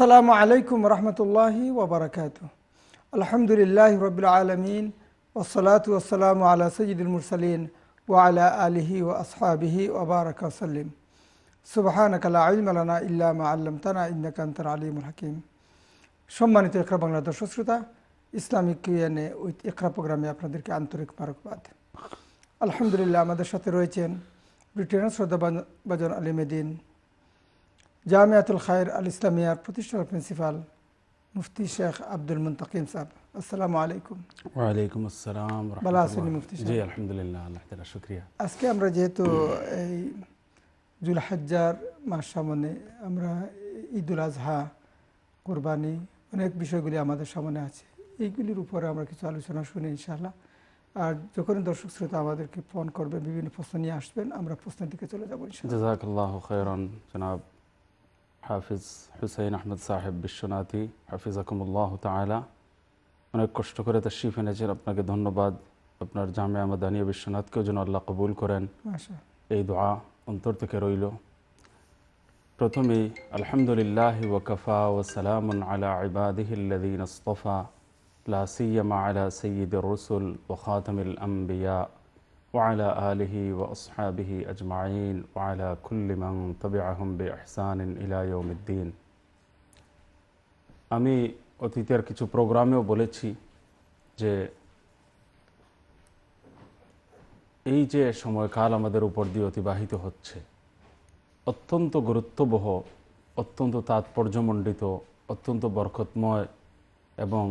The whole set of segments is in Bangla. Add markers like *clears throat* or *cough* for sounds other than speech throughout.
السلام عليكم ورحمة الله وبركاته الحمد لله رب العالمين والصلاة والسلام على سيد المرسلين وعلى آله وأصحابه وبارك وسلم سبحانك لا علم لنا إلا ما علمتنا إنك أنت العليم الحكيم সম্মানিত ইকরা বাংলা দর্শক শ্রোতা ইসলামিক কিউএনএ উইথ ইকরা প্রোগ্রামে আপনাদেরকে আন্তরিক মারকবাদ আলহামদুলিল্লাহ আমাদের সাথে রয়েছেন ব্রিটেনের শ্রদ্ধাবাজন আলিমেদিন জামিয়াতুল খায়ের আল ইসলামিয়ার প্রতিষ্ঠা প্রিন্সিপাল মুফতি শেখ আব্দুল মুন্তাকিম সাহেব আসসালামু আলাইকুম ওয়ালাইকুম আসসালাম ভালো আছেন মুফতি জি আলহামদুলিল্লাহ আল্লাহ তালা শুক্রিয়া আজকে আমরা যেহেতু এই জুলহাজ্জার মাস সামনে আমরা ঈদুল আজহা কোরবানি অনেক বিষয়গুলি আমাদের সামনে আছে এইগুলির উপরে আমরা কিছু আলোচনা শুনি ইনশাআল্লাহ আর যখনই দর্শক শ্রোতা আমাদেরকে ফোন করবে বিভিন্ন প্রশ্ন নিয়ে আসবেন আমরা প্রশ্নের দিকে চলে যাবো জাজাকাল্লাহ খেরন জনাব হাফিজ হুসাইন আহমেদ সাহেব বিশ্বনাথী হাফিজাকুম আল্লাহ তালা অনেক কষ্ট করে তশরিফ এনেছেন আপনাকে ধন্যবাদ আপনার জামে আমাদানিয়া বিশ্বনাথকেও যেন আল্লাহ কবুল করেন এই দোয়া অন্তর থেকে রইল প্রথমেই আলহামদুলিল্লাহ ওয়াকফা ওসালাম আলা ইবাদিহিল্লাদিন আস্তফা লা সিয়ামা আলা সৈয়দ রসুল ওখাতমিল আম্বিয়া وعلى آله وأصحابه أجمعين وعلى كل من تبعهم بإحسان إلى يوم الدين আমি অতীতের কিছু প্রোগ্রামেও বলেছি যে এই যে সময়কাল আমাদের উপর দিয়ে অতিবাহিত হচ্ছে অত্যন্ত গুরুত্ববহ অত্যন্ত তাৎপর্যমণ্ডিত অত্যন্ত বরকতময় এবং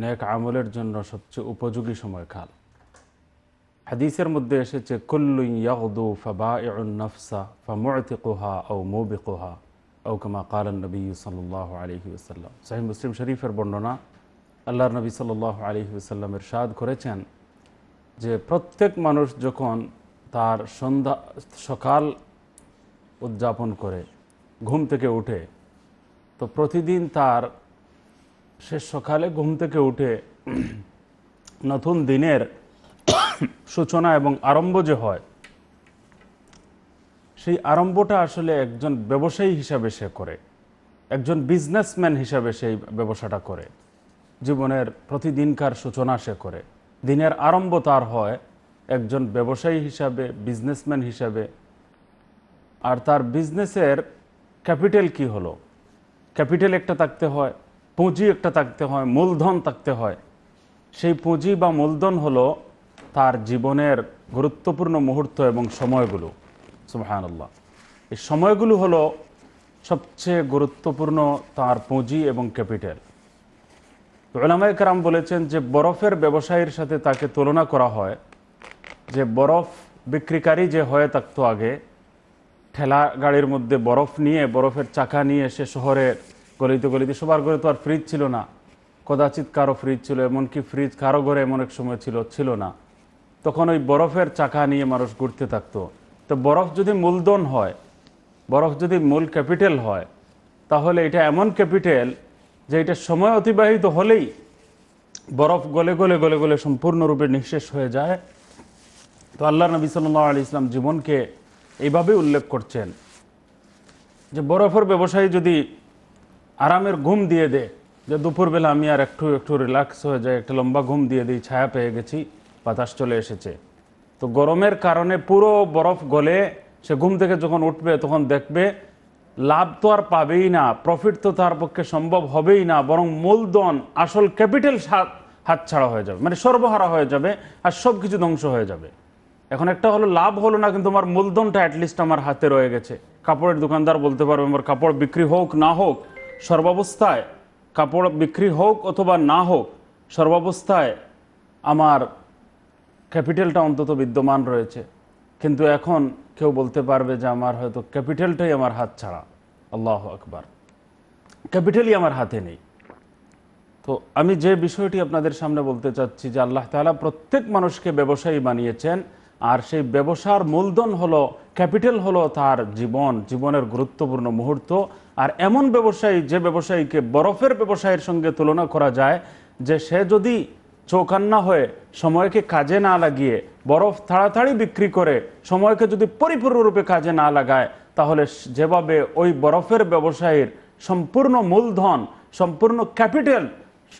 ন্যাক আমলের জন্য সবচেয়ে উপযোগী সময়কাল হাদিসের মধ্যে এসেছে কুল্লু ইয়াহদু নফসা ও ও নবী সাহি মুসলিম শরীফের বর্ণনা আল্লাহর নবী সাল্লাহ আলহি আসাল্লামের সাদ করেছেন যে প্রত্যেক মানুষ যখন তার সন্ধ্যা সকাল উদযাপন করে ঘুম থেকে উঠে তো প্রতিদিন তার সে সকালে ঘুম থেকে উঠে *clears throat* নতুন দিনের সূচনা এবং আরম্ভ যে হয় সেই আরম্ভটা আসলে একজন ব্যবসায়ী হিসাবে সে করে একজন বিজনেসম্যান হিসাবে সেই ব্যবসাটা করে জীবনের প্রতিদিনকার সূচনা সে করে দিনের আরম্ভ তার হয় একজন ব্যবসায়ী হিসাবে বিজনেসম্যান হিসাবে আর তার বিজনেসের ক্যাপিটাল কি হলো ক্যাপিটাল একটা থাকতে হয় পুঁজি একটা থাকতে হয় মূলধন থাকতে হয় সেই পুঁজি বা মূলধন হলো তার জীবনের গুরুত্বপূর্ণ মুহূর্ত এবং সময়গুলো সুবাহান্লাহ এই সময়গুলো হলো সবচেয়ে গুরুত্বপূর্ণ তার পুঁজি এবং ক্যাপিটাল ওলামা বলেছেন যে বরফের ব্যবসায়ীর সাথে তাকে তুলনা করা হয় যে বরফ বিক্রিকারী যে হয়ে থাকতো আগে ঠেলা গাড়ির মধ্যে বরফ নিয়ে বরফের চাকা নিয়ে সে শহরের গলিতে গলিতে সবার ঘরে তো আর ফ্রিজ ছিল না কদাচিৎ কারো ফ্রিজ ছিল এমনকি ফ্রিজ কারো ঘরে এমন এক সময় ছিল ছিল না তখন ওই বরফের চাকা নিয়ে মানুষ ঘুরতে থাকতো তো বরফ যদি মূলধন হয় বরফ যদি মূল ক্যাপিটাল হয় তাহলে এটা এমন ক্যাপিটাল যে এটা সময় অতিবাহিত হলেই বরফ গলে গলে গলে গলে সম্পূর্ণরূপে নিঃশেষ হয়ে যায় তো আল্লাহ নবী সাল্লাহ আলী ইসলাম জীবনকে এইভাবে উল্লেখ করছেন যে বরফের ব্যবসায়ী যদি আরামের ঘুম দিয়ে দেয় যে দুপুরবেলা আমি আর একটু একটু রিল্যাক্স হয়ে যায় একটা লম্বা ঘুম দিয়ে দিই ছায়া পেয়ে গেছি বাতাস চলে এসেছে তো গরমের কারণে পুরো বরফ গলে সে ঘুম থেকে যখন উঠবে তখন দেখবে লাভ তো আর পাবেই না প্রফিট তো তার পক্ষে সম্ভব হবেই না বরং মূলধন আসল ক্যাপিটাল হাত ছাড়া হয়ে যাবে মানে সর্বহারা হয়ে যাবে আর সব কিছু ধ্বংস হয়ে যাবে এখন একটা হলো লাভ হলো না কিন্তু আমার মূলধনটা অ্যাটলিস্ট আমার হাতে রয়ে গেছে কাপড়ের দোকানদার বলতে পারবে আমার কাপড় বিক্রি হোক না হোক সর্বাবস্থায় কাপড় বিক্রি হোক অথবা না হোক সর্বাবস্থায় আমার ক্যাপিটালটা অন্তত বিদ্যমান রয়েছে কিন্তু এখন কেউ বলতে পারবে যে আমার হয়তো ক্যাপিটালটাই আমার হাত ছাড়া আল্লাহ আকবার ক্যাপিটালই আমার হাতে নেই তো আমি যে বিষয়টি আপনাদের সামনে বলতে চাচ্ছি যে আল্লাহ তালা প্রত্যেক মানুষকে ব্যবসায়ী বানিয়েছেন আর সেই ব্যবসার মূলধন হলো ক্যাপিটাল হলো তার জীবন জীবনের গুরুত্বপূর্ণ মুহূর্ত আর এমন ব্যবসায়ী যে ব্যবসায়ীকে বরফের ব্যবসায়ীর সঙ্গে তুলনা করা যায় যে সে যদি চৌকান্না হয়ে সময়কে কাজে না লাগিয়ে বরফ তাড়াতাড়ি বিক্রি করে সময়কে যদি পরিপূর্ণরূপে কাজে না লাগায় তাহলে যেভাবে ওই বরফের ব্যবসায়ীর সম্পূর্ণ মূলধন সম্পূর্ণ ক্যাপিটাল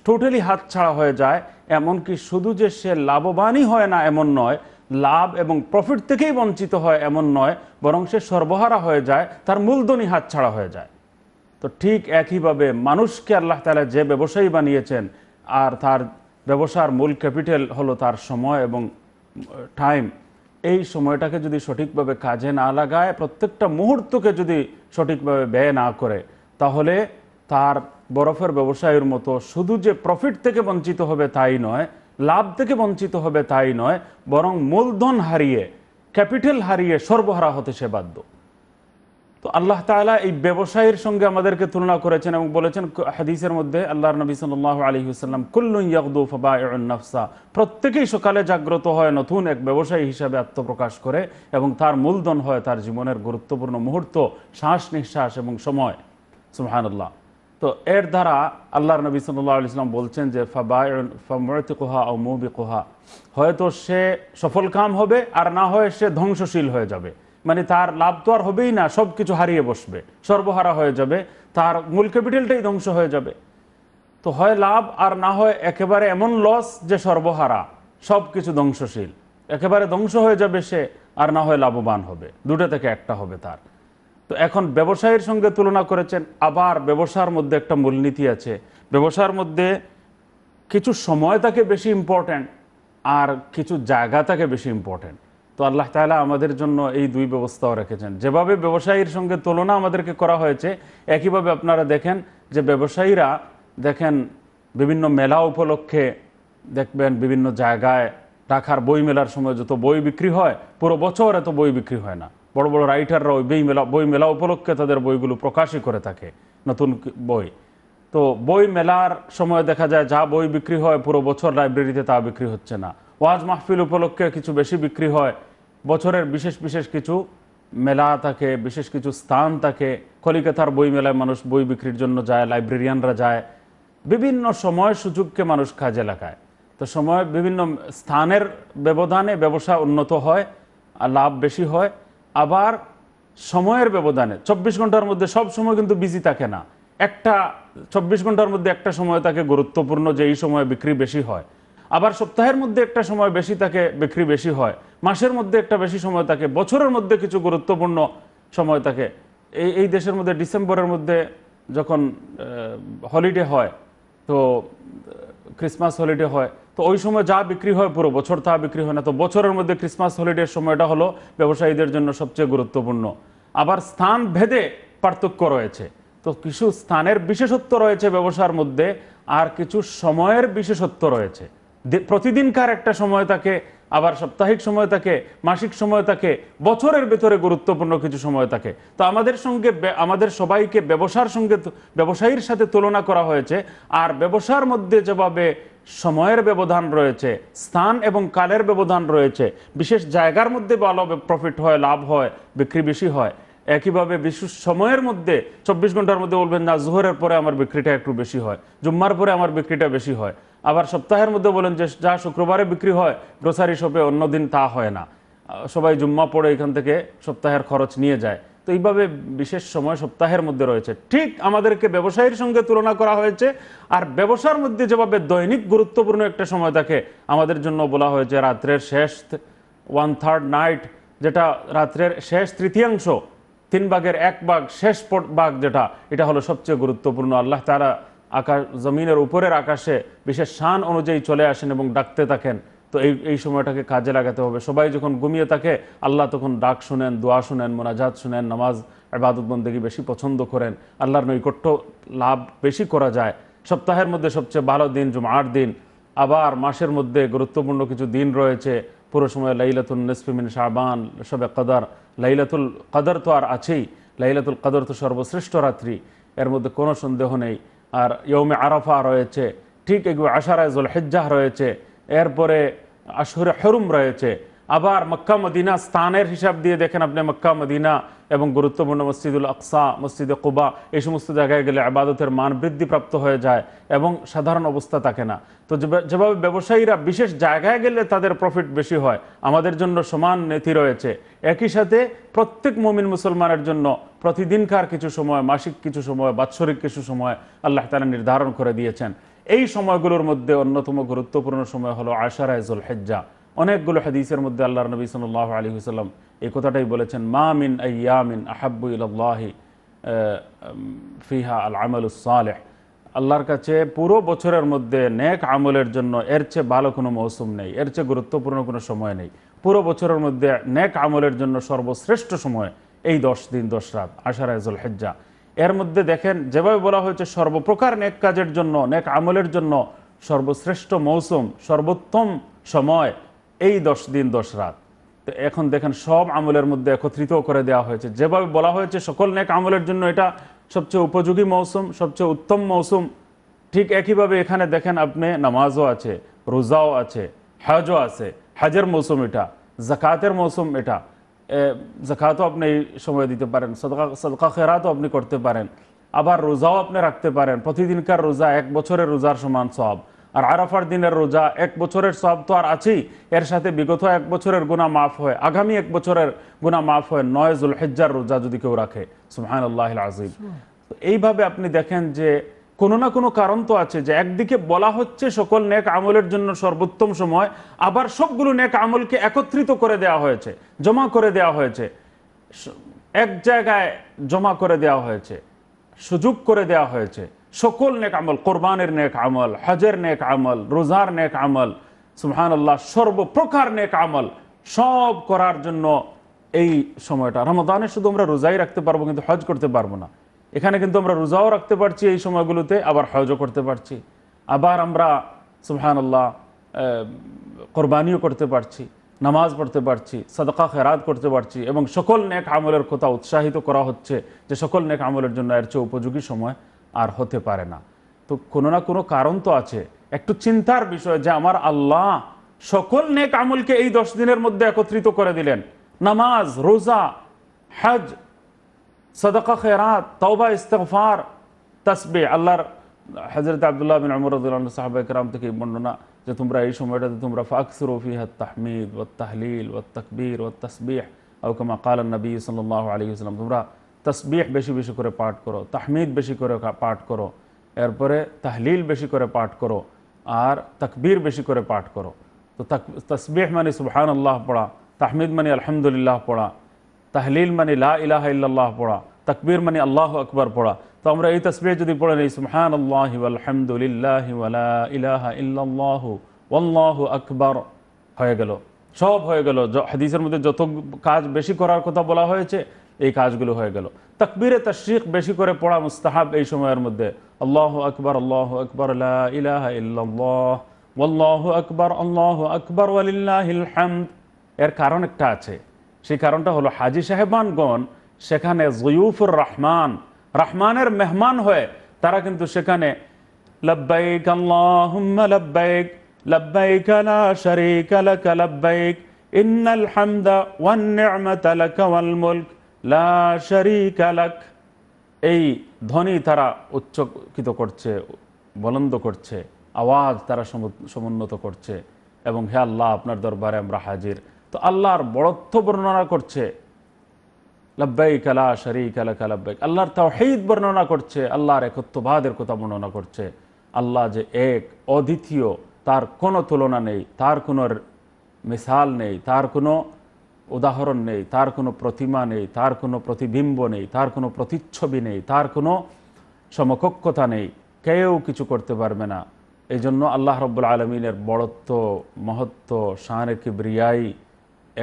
টোটালি হাতছাড়া হয়ে যায় এমনকি শুধু যে সে লাভবানই হয় না এমন নয় লাভ এবং প্রফিট থেকেই বঞ্চিত হয় এমন নয় বরং সে সর্বহারা হয়ে যায় তার মূলধনই হাতছাড়া হয়ে যায় তো ঠিক একইভাবে মানুষকে আল্লাহ তালা যে ব্যবসায়ী বানিয়েছেন আর তার ব্যবসার মূল ক্যাপিটাল হলো তার সময় এবং টাইম এই সময়টাকে যদি সঠিকভাবে কাজে না লাগায় প্রত্যেকটা মুহূর্তকে যদি সঠিকভাবে ব্যয় না করে তাহলে তার বরফের ব্যবসায়ের মতো শুধু যে প্রফিট থেকে বঞ্চিত হবে তাই নয় লাভ থেকে বঞ্চিত হবে তাই নয় বরং মূলধন হারিয়ে ক্যাপিটাল হারিয়ে সর্বহারা হতে সে বাধ্য তো আল্লাহ তালা এই ব্যবসায়ীর সঙ্গে আমাদেরকে তুলনা করেছেন এবং বলেছেন হাদিসের মধ্যে আল্লাহর নবী সাল্লাহ আলহিউসাল্লাম কুল্লু ইয়াকদুফাবায়নফসা প্রত্যেকেই সকালে জাগ্রত হয় নতুন এক ব্যবসায়ী হিসাবে আত্মপ্রকাশ করে এবং তার মূলধন হয় তার জীবনের গুরুত্বপূর্ণ মুহূর্ত শ্বাস নিঃশ্বাস এবং সময় সুহানুল্লাহ তো এর দ্বারা আল্লাহর নবী সাল্লাহ ইসলাম বলছেন যে ফাবায়ন কোহা ও মুবি কোহা হয়তো সে সফল কাম হবে আর না হয় সে ধ্বংসশীল হয়ে যাবে মানে তার লাভ তো আর হবেই না সব কিছু হারিয়ে বসবে সর্বহারা হয়ে যাবে তার মূল ক্যাপিটালটাই ধ্বংস হয়ে যাবে তো হয় লাভ আর না হয় একেবারে এমন লস যে সর্বহারা সব কিছু ধ্বংসশীল একেবারে ধ্বংস হয়ে যাবে সে আর না হয় লাভবান হবে দুটো থেকে একটা হবে তার তো এখন ব্যবসায়ীর সঙ্গে তুলনা করেছেন আবার ব্যবসার মধ্যে একটা মূলনীতি আছে ব্যবসার মধ্যে কিছু সময় তাকে বেশি ইম্পর্ট্যান্ট আর কিছু জায়গা তাকে বেশি ইম্পর্ট্যান্ট তো আল্লাহ তাহলে আমাদের জন্য এই দুই ব্যবস্থাও রেখেছেন যেভাবে ব্যবসায়ীর সঙ্গে তুলনা আমাদেরকে করা হয়েছে একইভাবে আপনারা দেখেন যে ব্যবসায়ীরা দেখেন বিভিন্ন মেলা উপলক্ষে দেখবেন বিভিন্ন জায়গায় ঢাকার বই মেলার সময় যত বই বিক্রি হয় পুরো বছর এত বই বিক্রি হয় না বড় বড় রাইটাররা ওই বই মেলা বই মেলা উপলক্ষে তাদের বইগুলো প্রকাশই করে থাকে নতুন বই তো বই মেলার সময় দেখা যায় যা বই বিক্রি হয় পুরো বছর লাইব্রেরিতে তা বিক্রি হচ্ছে না ওয়াজ মাহফিল উপলক্ষে কিছু বেশি বিক্রি হয় বছরের বিশেষ বিশেষ কিছু মেলা থাকে বিশেষ কিছু স্থান থাকে কলিকাতার বই মেলায় মানুষ বই বিক্রির জন্য যায় লাইব্রেরিয়ানরা যায় বিভিন্ন সময় সুযোগকে মানুষ কাজে লাগায় তো সময় বিভিন্ন স্থানের ব্যবধানে ব্যবসা উন্নত হয় আর লাভ বেশি হয় আবার সময়ের ব্যবধানে চব্বিশ ঘন্টার মধ্যে সব সময় কিন্তু বিজি থাকে না একটা চব্বিশ ঘন্টার মধ্যে একটা সময় তাকে গুরুত্বপূর্ণ যে এই সময় বিক্রি বেশি হয় আবার সপ্তাহের মধ্যে একটা সময় বেশি তাকে বিক্রি বেশি হয় মাসের মধ্যে একটা বেশি সময় তাকে বছরের মধ্যে কিছু গুরুত্বপূর্ণ সময় তাকে এই এই দেশের মধ্যে ডিসেম্বরের মধ্যে যখন হলিডে হয় তো ক্রিসমাস হলিডে হয় তো ওই সময় যা বিক্রি হয় পুরো বছর তা বিক্রি হয় না তো বছরের মধ্যে ক্রিসমাস হলিডের সময়টা হলো ব্যবসায়ীদের জন্য সবচেয়ে গুরুত্বপূর্ণ আবার স্থান ভেদে পার্থক্য রয়েছে তো কিছু স্থানের বিশেষত্ব রয়েছে ব্যবসার মধ্যে আর কিছু সময়ের বিশেষত্ব রয়েছে প্রতিদিনকার একটা সময় তাকে আবার সাপ্তাহিক সময় থাকে মাসিক সময় থাকে বছরের ভেতরে গুরুত্বপূর্ণ কিছু সময় থাকে তো আমাদের সঙ্গে আমাদের সবাইকে ব্যবসার সঙ্গে ব্যবসায়ীর সাথে তুলনা করা হয়েছে আর ব্যবসার মধ্যে যেভাবে সময়ের ব্যবধান রয়েছে স্থান এবং কালের ব্যবধান রয়েছে বিশেষ জায়গার মধ্যে ভালো প্রফিট হয় লাভ হয় বিক্রি বেশি হয় একইভাবে বিশ্ব সময়ের মধ্যে চব্বিশ ঘন্টার মধ্যে বলবেন না জোহরের পরে আমার বিক্রিটা একটু বেশি হয় জুম্মার পরে আমার বিক্রিটা বেশি হয় আবার সপ্তাহের মধ্যে বলেন যে যা শুক্রবারে বিক্রি হয় গ্রোসারি শপে অন্যদিন তা হয় না সবাই জুম্মা পড়ে এখান থেকে সপ্তাহের খরচ নিয়ে যায় তো এইভাবে বিশেষ সময় সপ্তাহের মধ্যে রয়েছে ঠিক আমাদেরকে ব্যবসায়ীর সঙ্গে তুলনা করা হয়েছে আর ব্যবসার মধ্যে যেভাবে দৈনিক গুরুত্বপূর্ণ একটা সময় থাকে আমাদের জন্য বলা হয়েছে রাত্রের শেষ ওয়ান থার্ড নাইট যেটা রাত্রের শেষ তৃতীয়াংশ তিন ভাগের এক ভাগ শেষ ভাগ যেটা এটা হলো সবচেয়ে গুরুত্বপূর্ণ আল্লাহ তারা আকাশ জমিনের উপরের আকাশে বিশেষ শান অনুযায়ী চলে আসেন এবং ডাকতে থাকেন তো এই এই সময়টাকে কাজে লাগাতে হবে সবাই যখন ঘুমিয়ে থাকে আল্লাহ তখন ডাক শুনেন দোয়া শুনেন মোনাজাত শুনেন নামাজ আবাদতবন্দেগী বেশি পছন্দ করেন আল্লাহর নৈকট্য লাভ বেশি করা যায় সপ্তাহের মধ্যে সবচেয়ে ভালো দিন জুমার দিন আবার মাসের মধ্যে গুরুত্বপূর্ণ কিছু দিন রয়েছে পুরো সময় লাইলাতুল নসফিমিন শাহবান সবে কদার লাইলাতুল কদর তো আর আছেই লাইলাতুল কদর তো সর্বশ্রেষ্ঠ রাত্রি এর মধ্যে কোনো সন্দেহ নেই আর ইয়মে আরাফা রয়েছে ঠিক এগুলো আশারায়জুল হেজ্জাহ রয়েছে এরপরে আশুরে হরুম রয়েছে আবার মক্কা মদিনা স্থানের হিসাব দিয়ে দেখেন আপনি মক্কা মদিনা এবং গুরুত্বপূর্ণ মসজিদুল আকসা মসজিদে কুবা এই সমস্ত জায়গায় গেলে আবাদতের মান বৃদ্ধিপ্রাপ্ত হয়ে যায় এবং সাধারণ অবস্থা থাকে না তো যেভাবে ব্যবসায়ীরা বিশেষ জায়গায় গেলে তাদের প্রফিট বেশি হয় আমাদের জন্য সমান নীতি রয়েছে একই সাথে প্রত্যেক মমিন মুসলমানের জন্য প্রতিদিনকার কিছু সময় মাসিক কিছু সময় বাৎসরিক কিছু সময় আল্লাহ তালা নির্ধারণ করে দিয়েছেন এই সময়গুলোর মধ্যে অন্যতম গুরুত্বপূর্ণ সময় হলো আশারায়জুল হেজ্জা অনেকগুলো হাদিসের মধ্যে আল্লাহ নবী সাল্লাহ আলী হুসাল্লাম এই কথাটাই বলেছেন মা মিন আয়ামিন আহাবু ইহি ফিহা আল আমল আল্লাহর কাছে পুরো বছরের মধ্যে নেক আমলের জন্য এর চেয়ে ভালো কোনো মৌসুম নেই এর চেয়ে গুরুত্বপূর্ণ কোনো সময় নেই পুরো বছরের মধ্যে নেক আমলের জন্য সর্বশ্রেষ্ঠ সময় এই দশ দিন দশ রাত আশারাইজুল হেজ্জা এর মধ্যে দেখেন যেভাবে বলা হয়েছে সর্বপ্রকার নেক কাজের জন্য নেক আমলের জন্য সর্বশ্রেষ্ঠ মৌসুম সর্বোত্তম সময় এই দশ দিন দশ রাত তো এখন দেখেন সব আমলের মধ্যে একত্রিত করে দেওয়া হয়েছে যেভাবে বলা হয়েছে সকল নেক আমলের জন্য এটা সবচেয়ে উপযোগী মৌসুম সবচেয়ে উত্তম মৌসুম ঠিক একইভাবে এখানে দেখেন আপনি নামাজও আছে রোজাও আছে হজও আছে হাজের মৌসুম এটা জাকাতের মৌসুম এটা জাকাতও আপনি সময় দিতে পারেন সদকা খেরাতও আপনি করতে পারেন আবার রোজাও আপনি রাখতে পারেন প্রতিদিনকার রোজা এক বছরের রোজার সমান সব আর আরাফার দিনের রোজা এক বছরের সব তো আর আছেই এর সাথে বিগত এক বছরের গুণা মাফ হয় আগামী এক বছরের গুণা মাফ হয় নয় জুল হেজ্জার রোজা যদি কেউ রাখে সুহান আল্লাহ আজিম এইভাবে আপনি দেখেন যে কোনো না কোনো কারণ তো আছে যে একদিকে বলা হচ্ছে সকল নেক আমলের জন্য সর্বোত্তম সময় আবার সবগুলো নেক আমলকে একত্রিত করে দেওয়া হয়েছে জমা করে দেওয়া হয়েছে এক জায়গায় জমা করে দেওয়া হয়েছে সুযোগ করে দেওয়া হয়েছে সকল নেক আমল কোরবানের নেক আমল হজের নেক আমল রোজার নেক আমল সুহান আল্লাহ সর্বপ্রকার নেক আমল সব করার জন্য এই সময়টা রমাদানে শুধু আমরা রোজাই রাখতে পারবো কিন্তু হজ করতে পারবো না এখানে কিন্তু আমরা রোজাও রাখতে পারছি এই সময়গুলোতে আবার হজও করতে পারছি আবার আমরা সুবহানাল্লাহ কোরবানিও করতে পারছি নামাজ পড়তে পারছি সাদকা খেরাত করতে পারছি এবং সকল নেক আমলের কথা উৎসাহিত করা হচ্ছে যে সকল নেক আমলের জন্য এর চেয়ে উপযোগী সময় আর হতে পারে না তো কোনো না কোনো কারণ তো আছে একটু চিন্তার বিষয় যে আমার আল্লাহ সকল নেক আমলকে এই দশ দিনের মধ্যে একত্রিত করে দিলেন নামাজ রোজা হজ সদকা খেরাত তৌবা ইস্তফার তাসবে আল্লাহর হজরত আবদুল্লাহ বিন আমর রাজুল্লাহ সাহাবা ইকরাম থেকে বর্ণনা যে তোমরা এই সময়টাতে তোমরা ফাকসুর ফিহাত তাহমিদ ও তাহলিল ও তকবীর ও তসবিহ ওকমা কাল নবী সাল্লাহ আলী তোমরা তসবিহ বেশি বেশি করে পাঠ করো তাহমিদ বেশি করে পাঠ করো এরপরে তাহলিল বেশি করে পাঠ করো আর তকবীর বেশি করে পাঠ করো তো তসবিহ মানে সুবহান আল্লাহ পড়া তাহমিদ মানে আলহামদুলিল্লাহ পড়া তাহলিল মানে লা ইলাহ ইল্লাহ পড়া তকবীর মানে আল্লাহ আকবর পড়া তো আমরা এই তসবির যদি পড়ে নিই সুহান আল্লাহ আলহামদুলিল্লাহ ইলাহ ইল্লাহ আল্লাহ আকবর হয়ে গেল সব হয়ে গেল হাদিসের মধ্যে যত কাজ বেশি করার কথা বলা হয়েছে এই কাজগুলো হয়ে গেল তকবীরে তশ্রিক বেশি করে পড়া মুস্তাহাব এই সময়ের মধ্যে আল্লাহ আকবর আল্লাহ আকবর ইলাহা ইল্লাহ আল্লাহ আকবর আল্লাহ আকবর ওয়ালিল্লাহ হামদ এর কারণ একটা আছে সেই কারণটা হলো হাজি সাহেবানগণ সেখানে জয়ুফুর রহমান রহমানের মেহমান হয়ে তারা কিন্তু সেখানে এই ধ্বনি তারা উচ্চকিত করছে বলন্দ করছে আওয়াজ তারা সমুন্নত করছে এবং হে আল্লাহ আপনার দরবারে আমরা হাজির তো আল্লাহর বড়ত্ব বর্ণনা করছে লব্বাই কালা শরিক কালা লব্বাইক আল্লাহর তাহিদ বর্ণনা করছে আল্লাহর একত্ববাদের কথা বর্ণনা করছে আল্লাহ যে এক অদ্বিতীয় তার কোনো তুলনা নেই তার কোনো মিসাল নেই তার কোনো উদাহরণ নেই তার কোনো প্রতিমা নেই তার কোনো প্রতিবিম্ব নেই তার কোনো প্রতিচ্ছবি নেই তার কোনো সমকক্ষতা নেই কেউ কিছু করতে পারবে না এই জন্য আল্লাহ রব্বুল আলমিনের বড়ত্ব মহত্ব শাহরে কিবরিয়াই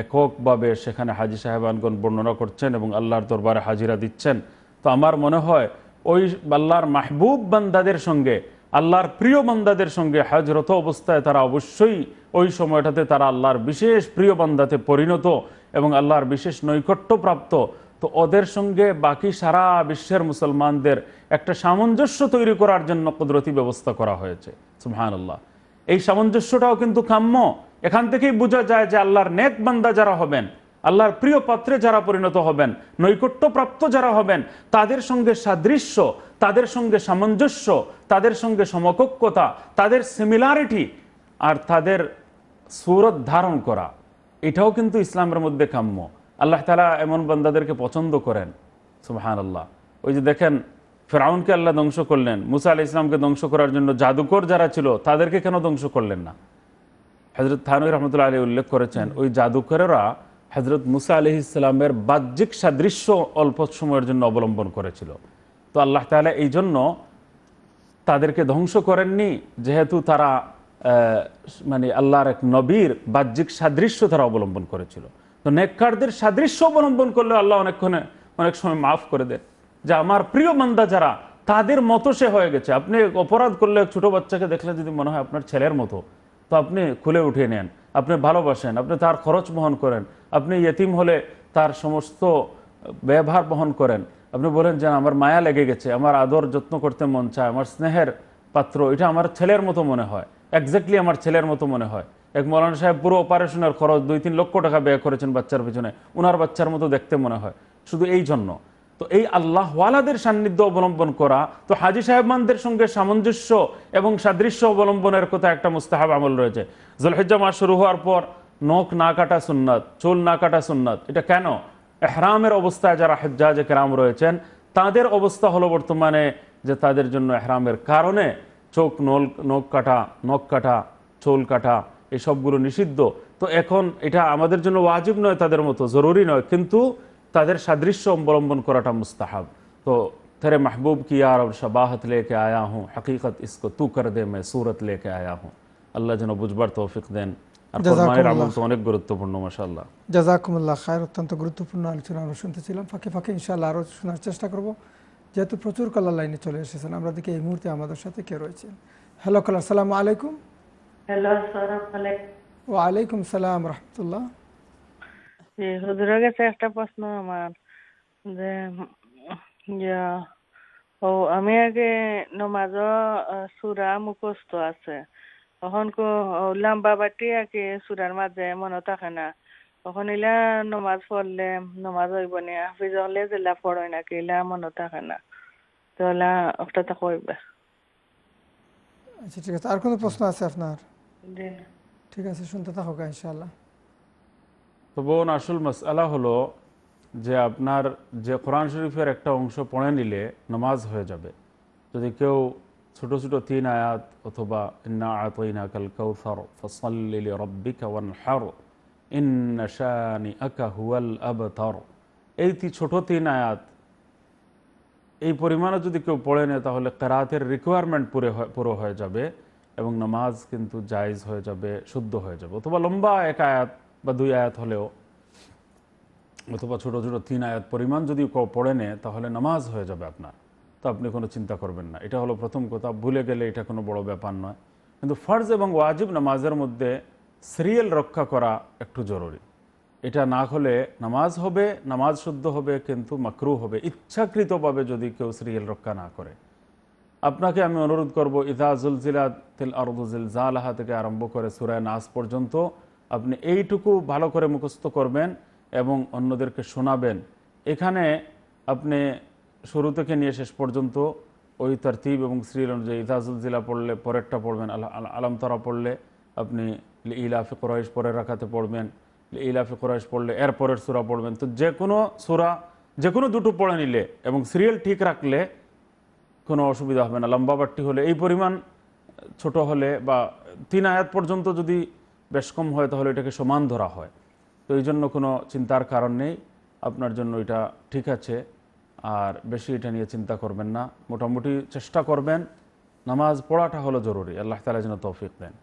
এককভাবে সেখানে হাজি সাহেবানগণ বর্ণনা করছেন এবং আল্লাহর দরবারে হাজিরা দিচ্ছেন তো আমার মনে হয় ওই আল্লাহর মাহবুব বান্দাদের সঙ্গে আল্লাহর প্রিয় বান্দাদের সঙ্গে হাজরত অবস্থায় তারা অবশ্যই ওই সময়টাতে তারা আল্লাহর বিশেষ প্রিয় বান্দাতে পরিণত এবং আল্লাহর বিশেষ নৈকট্যপ্রাপ্ত তো ওদের সঙ্গে বাকি সারা বিশ্বের মুসলমানদের একটা সামঞ্জস্য তৈরি করার জন্য কুদরতি ব্যবস্থা করা হয়েছে সুহান আল্লাহ এই সামঞ্জস্যটাও কিন্তু কাম্য এখান থেকেই বোঝা যায় যে আল্লাহর নেক বান্দা যারা হবেন আল্লাহর প্রিয় পাত্রে যারা পরিণত হবেন নৈকট্যপ্রাপ্ত যারা হবেন তাদের সঙ্গে সাদৃশ্য তাদের সঙ্গে সামঞ্জস্য তাদের সঙ্গে সমকক্ষতা তাদের সিমিলারিটি আর তাদের সুরত ধারণ করা এটাও কিন্তু ইসলামের মধ্যে কাম্য আল্লাহ তালা এমন বান্দাদেরকে পছন্দ করেন সুবাহান আল্লাহ ওই যে দেখেন ফেরাউনকে আল্লাহ ধ্বংস করলেন মুসা আল ইসলামকে ধ্বংস করার জন্য জাদুকর যারা ছিল তাদেরকে কেন ধ্বংস করলেন না হজরত থানুই রহমতুল্লাহ আলী উল্লেখ করেছেন ওই জাদুকরেরা হজরত মুসা আলি ইসলামের বাহ্যিক সাদৃশ্য অল্প সময়ের জন্য অবলম্বন করেছিল তো আল্লাহ তাহলে এই জন্য তাদেরকে ধ্বংস করেননি যেহেতু তারা মানে আল্লাহর এক নবীর বাহ্যিক সাদৃশ্য তারা অবলম্বন করেছিল তো নেককারদের সাদৃশ্য অবলম্বন করলে আল্লাহ অনেকক্ষণে অনেক সময় মাফ করে দেন যে আমার প্রিয় মান্দা যারা তাদের মতো সে হয়ে গেছে আপনি অপরাধ করলে ছোট বাচ্চাকে দেখলে যদি মনে হয় আপনার ছেলের মতো তো আপনি খুলে উঠিয়ে নেন আপনি ভালোবাসেন আপনি তার খরচ বহন করেন আপনি ইয়েতিম হলে তার সমস্ত ব্যবহার বহন করেন আপনি বলেন যে আমার মায়া লেগে গেছে আমার আদর যত্ন করতে মন চায় আমার স্নেহের পাত্র এটা আমার ছেলের মতো মনে হয় একজাক্টলি আমার ছেলের মতো মনে হয় এক মৌলানা সাহেব পুরো অপারেশনের খরচ দুই তিন লক্ষ টাকা ব্যয় করেছেন বাচ্চার পিছনে ওনার বাচ্চার মতো দেখতে মনে হয় শুধু এই জন্য তো এই আল্লাহ আল্লাহওয়ালাদের সান্নিধ্য অবলম্বন করা তো হাজি সাহেবমানদের সঙ্গে সামঞ্জস্য এবং সাদৃশ্য অবলম্বনের কথা একটা মুস্তাহাব আমল রয়েছে জলহেজ্জা মাস শুরু হওয়ার পর নখ না কাটা সুন্নাত চুল না কাটা সুন্নাত এটা কেন এহরামের অবস্থায় যারা হেজ্জাজ কেরাম রয়েছেন তাদের অবস্থা হলো বর্তমানে যে তাদের জন্য এহরামের কারণে চোখ নল নখ কাটা নখ কাটা চোল কাটা এসবগুলো নিষিদ্ধ তো এখন এটা আমাদের জন্য ওয়াজিব নয় তাদের মতো জরুরি নয় কিন্তু তাদের সাদৃশ্য অবলম্বন করাটা মুস্তাহাব তো তেরে মাহবুব কি আর শবাহত লেকে আয়া হুঁ হকিকত ইসক তু কর দে মে সূরত লেকে আয়া হুঁ আল্লাহ যেন বুঝবার তৌফিক দেন অত্যন্ত গুরুত্বপূর্ণ আলোচনা শোনার চেষ্টা যেহেতু প্রচুর লাইনে চলে এসেছেন এই মুহূর্তে আমাদের সাথে কে হ্যালো সালাম আলাইকুম আলাইকুম সালাম রহমতুল্লাহ যে হুজুরের কাছে একটা প্রশ্ন আমার যে ইয়া ও আমি আগে নমাজ সুরা মুখস্ত আছে তখন কো লম্বা বাটি আগে সুরার মাঝে মনে থাকে না তখন ইলা নমাজ পড়লে নমাজ হইব নি হাফিজ হলে জেলা না কি ইলা মনে থাকে না তোলা ওটা তো কইবে আচ্ছা ঠিক আছে আর কোনো প্রশ্ন আছে আপনার ঠিক আছে শুনতে থাকো ইনশাআল্লাহ তো বোন আসল মশালা হলো যে আপনার যে কোরআন শরীফের একটা অংশ পড়ে নিলে নামাজ হয়ে যাবে যদি কেউ ছোট ছোট তিন আয়াত অথবা ইন্না আতইনা কাল কৌসর ফসল রব্বিকা ওয়ান হার আকা হুয়াল আবতার এই ছোট তিন আয়াত এই পরিমাণে যদি কেউ পড়ে নেয় তাহলে কেরাতের রিকোয়ারমেন্ট পুরে পুরো হয়ে যাবে এবং নামাজ কিন্তু জায়জ হয়ে যাবে শুদ্ধ হয়ে যাবে অথবা লম্বা এক আয়াত বা দুই আয়াত হলেও অথবা ছোটো ছোটো তিন আয়াত পরিমাণ যদি পড়ে নেয় তাহলে নামাজ হয়ে যাবে আপনার তো আপনি কোনো চিন্তা করবেন না এটা হলো প্রথম কথা ভুলে গেলে এটা কোনো বড় ব্যাপার নয় কিন্তু ফর্জ এবং ওয়াজিব নামাজের মধ্যে সিরিয়াল রক্ষা করা একটু জরুরি এটা না হলে নামাজ হবে নামাজ শুদ্ধ হবে কিন্তু মাকরু হবে ইচ্ছাকৃতভাবে যদি কেউ সিরিয়াল রক্ষা না করে আপনাকে আমি অনুরোধ করবো ইদাজুল জিলা তিল আরদুজিল জালাহা থেকে আরম্ভ করে সুরায় নাজ পর্যন্ত আপনি এইটুকু ভালো করে মুখস্থ করবেন এবং অন্যদেরকে শোনাবেন এখানে আপনি শুরু থেকে নিয়ে শেষ পর্যন্ত ওই তারতিব এবং শ্রীল অনুযায়ী জিলা পড়লে পরেরটা পড়বেন আলামতরা পড়লে আপনি ইলাফে কোরাইশ পরের রাখাতে পড়বেন ইলাফে কোরাইশ পড়লে এর পরের সুরা পড়বেন তো যে কোনো সুরা যে কোনো দুটো পড়ে নিলে এবং সিরিয়াল ঠিক রাখলে কোনো অসুবিধা হবে না লম্বা বাট্টি হলে এই পরিমাণ ছোট হলে বা তিন আয়াত পর্যন্ত যদি বেশ কম হয় তাহলে এটাকে সমান ধরা হয় তো এই জন্য কোনো চিন্তার কারণ নেই আপনার জন্য এটা ঠিক আছে আর বেশি এটা নিয়ে চিন্তা করবেন না মোটামুটি চেষ্টা করবেন নামাজ পড়াটা হলো জরুরি আল্লাহ তালা যেন তৌফিক দেন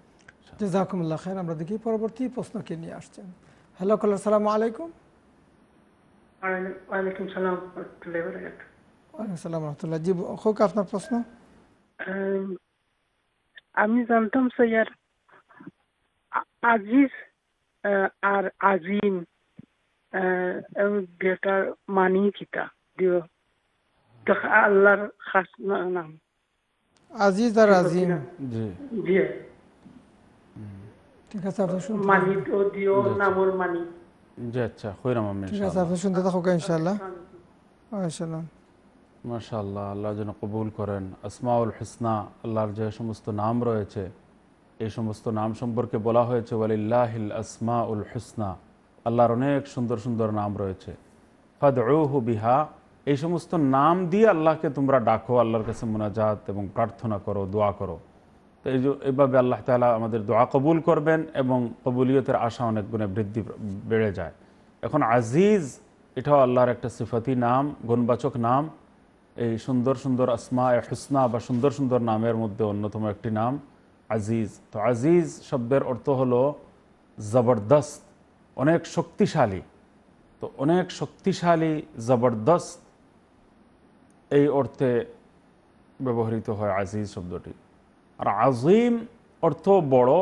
জাকুমুল্লাহ খান আমরা দেখি পরবর্তী প্রশ্ন কে নিয়ে আসছেন হ্যালো কলার সালাম আলাইকুম ওয়ালাইকুম আপনার প্রশ্ন আমি জানতাম স্যার আজিজ আর আজিম যেটার মানি কিতা দিও আল্লাহর খাস নাম আজিজ আর আজিম জি ঠিক আছে আপনি শুনুন দিও নামর মানি জি আচ্ছা খৈরাম আমি ঠিক আছে আপনি শুনতে আচ্ছা, থাকুক ইনশাআল্লাহ মাশাআল্লাহ আল্লাহ যেন কবুল করেন আসমাউল হুসনা আল্লাহর যে সমস্ত নাম রয়েছে এই সমস্ত নাম সম্পর্কে বলা হয়েছে ওয়ালিল্লাহিল আসমা উল হুসনা আল্লাহর অনেক সুন্দর সুন্দর নাম রয়েছে ফাদউহু বিহা এই সমস্ত নাম দিয়ে আল্লাহকে তোমরা ডাকো আল্লাহর কাছে মোনাজাত এবং প্রার্থনা করো দোয়া করো তো এই যে এইভাবে আল্লাহ তালা আমাদের দোয়া কবুল করবেন এবং কবুলিয়তের আশা অনেক গুণে বৃদ্ধি বেড়ে যায় এখন আজিজ এটাও আল্লাহর একটা সিফাতি নাম গুণবাচক নাম এই সুন্দর সুন্দর আসমা হুসনা বা সুন্দর সুন্দর নামের মধ্যে অন্যতম একটি নাম আজিজ তো আজিজ শব্দের অর্থ হলো জবরদস্ত অনেক শক্তিশালী তো অনেক শক্তিশালী জবরদস্ত এই অর্থে ব্যবহৃত হয় আজিজ শব্দটি আর আজিম অর্থ বড়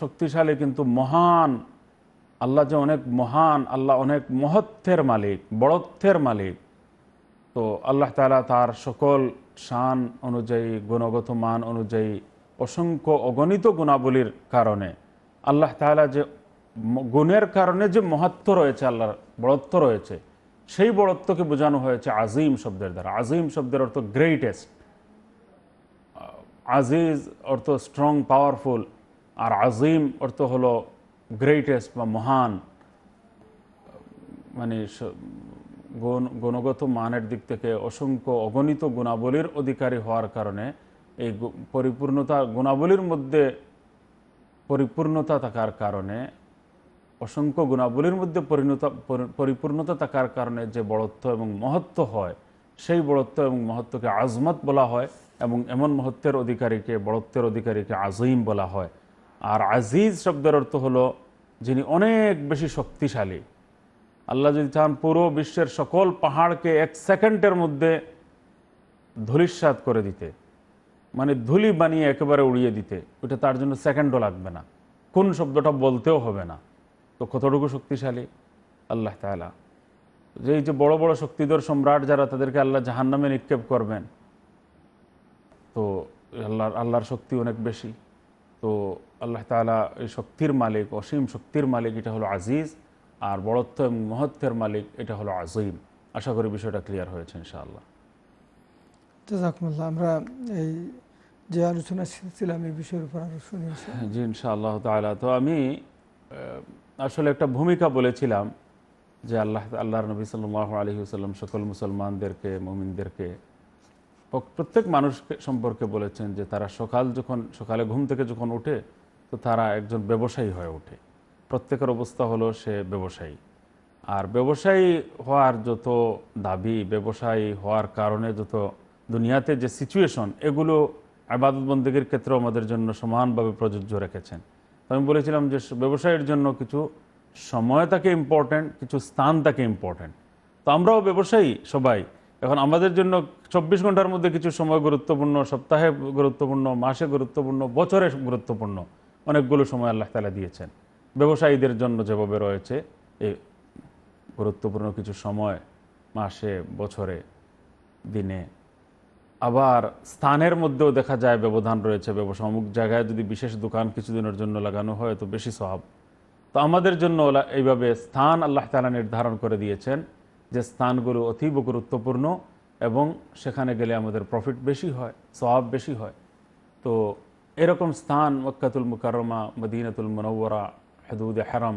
শক্তিশালী কিন্তু মহান আল্লাহ যে অনেক মহান আল্লাহ অনেক মহত্বের মালিক বড়ত্বের মালিক তো আল্লাহ তালা তার সকল শান অনুযায়ী গুণগত মান অনুযায়ী অসংখ্য অগণিত গুণাবলীর কারণে আল্লাহ তালা যে গুণের কারণে যে মহাত্ম রয়েছে আল্লাহর বড়ত্ব রয়েছে সেই বড়ত্বকে বোঝানো হয়েছে আজিম শব্দের দ্বারা আজিম শব্দের অর্থ গ্রেটেস্ট আজিজ অর্থ স্ট্রং পাওয়ারফুল আর আজিম অর্থ হলো গ্রেটেস্ট বা মহান মানে গুণগত মানের দিক থেকে অসংখ্য অগণিত গুণাবলীর অধিকারী হওয়ার কারণে এই পরিপূর্ণতা গুণাবলীর মধ্যে পরিপূর্ণতা থাকার কারণে অসংখ্য গুণাবলীর মধ্যে পরিণতা পরিপূর্ণতা থাকার কারণে যে বড়ত্ব এবং মহত্ব হয় সেই বড়ত্ব এবং মহত্বকে আজমত বলা হয় এবং এমন মহত্বের অধিকারীকে বড়ত্বের অধিকারীকে আজিম বলা হয় আর আজিজ শব্দের অর্থ হলো যিনি অনেক বেশি শক্তিশালী আল্লাহ যদি চান পুরো বিশ্বের সকল পাহাড়কে এক সেকেন্ডের মধ্যে ধূলিসাত করে দিতে মানে ধুলি বানিয়ে একেবারে উড়িয়ে দিতে ওটা তার জন্য সেকেন্ডও লাগবে না কোন শব্দটা বলতেও হবে না তো কতটুকু শক্তিশালী আল্লাহ তালা যে এই যে বড় বড় শক্তিধর সম্রাট যারা তাদেরকে আল্লাহ জাহান্নামে নিক্ষেপ করবেন তো আল্লাহর আল্লাহর শক্তি অনেক বেশি তো আল্লাহ তালা এই শক্তির মালিক অসীম শক্তির মালিক এটা হলো আজিজ আর বড়ত্ব এবং মহত্বের মালিক এটা হলো আজিম আশা করি বিষয়টা ক্লিয়ার হয়েছে ইনশাআল্লাহ আমরা এই যে আলোচনা ছিলাম এই বিষয়ের উপর আরো শুনিয়েছি হ্যাঁ, জি ইনশাআল্লাহ তালা তো আমি আসলে একটা ভূমিকা বলেছিলাম যে আল্লাহ আল্লাহর নবী সাল্লাহ আলহি সাল্লাম সকল মুসলমানদেরকে মমিনদেরকে প্রত্যেক মানুষকে সম্পর্কে বলেছেন যে তারা সকাল যখন সকালে ঘুম থেকে যখন ওঠে তো তারা একজন ব্যবসায়ী হয়ে ওঠে প্রত্যেকের অবস্থা হলো সে ব্যবসায়ী আর ব্যবসায়ী হওয়ার যত দাবি ব্যবসায়ী হওয়ার কারণে যত দুনিয়াতে যে সিচুয়েশন এগুলো আবাদত বন্দীগীর ক্ষেত্রেও আমাদের জন্য সমানভাবে প্রযোজ্য রেখেছেন আমি বলেছিলাম যে ব্যবসায়ের জন্য কিছু সময় তাকে ইম্পর্ট্যান্ট কিছু স্থান তাকে ইম্পর্ট্যান্ট তো আমরাও ব্যবসায়ী সবাই এখন আমাদের জন্য চব্বিশ ঘন্টার মধ্যে কিছু সময় গুরুত্বপূর্ণ সপ্তাহে গুরুত্বপূর্ণ মাসে গুরুত্বপূর্ণ বছরে গুরুত্বপূর্ণ অনেকগুলো সময় আল্লাহ তালা দিয়েছেন ব্যবসায়ীদের জন্য যেভাবে রয়েছে এই গুরুত্বপূর্ণ কিছু সময় মাসে বছরে দিনে আবার স্থানের মধ্যেও দেখা যায় ব্যবধান রয়েছে ব্যবসা অমুক জায়গায় যদি বিশেষ দোকান কিছুদিনের জন্য লাগানো হয় তো বেশি স্বভাব তো আমাদের জন্য এইভাবে স্থান আল্লাহ তালা নির্ধারণ করে দিয়েছেন যে স্থানগুলো অতীব গুরুত্বপূর্ণ এবং সেখানে গেলে আমাদের প্রফিট বেশি হয় স্বভাব বেশি হয় তো এরকম স্থান মক্কাতুল মুকারমা মদিনাতুল মনৌরা হেদুদ হেরম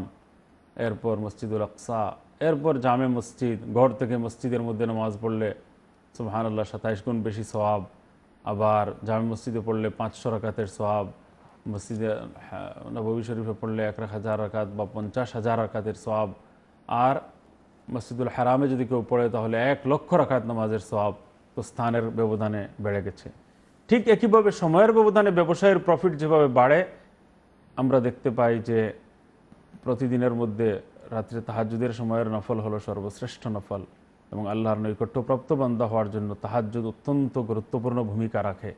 এরপর মসজিদুল আকসা এরপর জামে মসজিদ ঘর থেকে মসজিদের মধ্যে নামাজ পড়লে সুবাহান আল্লাহ সাতাইশ গুণ বেশি সোয়াব আবার জামে মসজিদে পড়লে পাঁচশো রাকাতের সোয়াব মসজিদে হ্যাঁ, নবী শরীফে পড়লে এক হাজার রাকাত বা পঞ্চাশ হাজার রাকাতের সোয়াব আর মসজিদুল হারামে যদি কেউ পড়ে তাহলে এক লক্ষ রাকাত নামাজের তো স্থানের ব্যবধানে বেড়ে গেছে ঠিক একইভাবে সময়ের ব্যবধানে ব্যবসায়ের প্রফিট যেভাবে বাড়ে আমরা দেখতে পাই যে প্রতিদিনের মধ্যে রাত্রে তাহাজুদের সময়ের নফল হলো সর্বশ্রেষ্ঠ নফল এবং আল্লাহর নৈকট্যপ্রাপ্ত বান্দা হওয়ার জন্য তাহাজ্জুদ অত্যন্ত গুরুত্বপূর্ণ ভূমিকা রাখে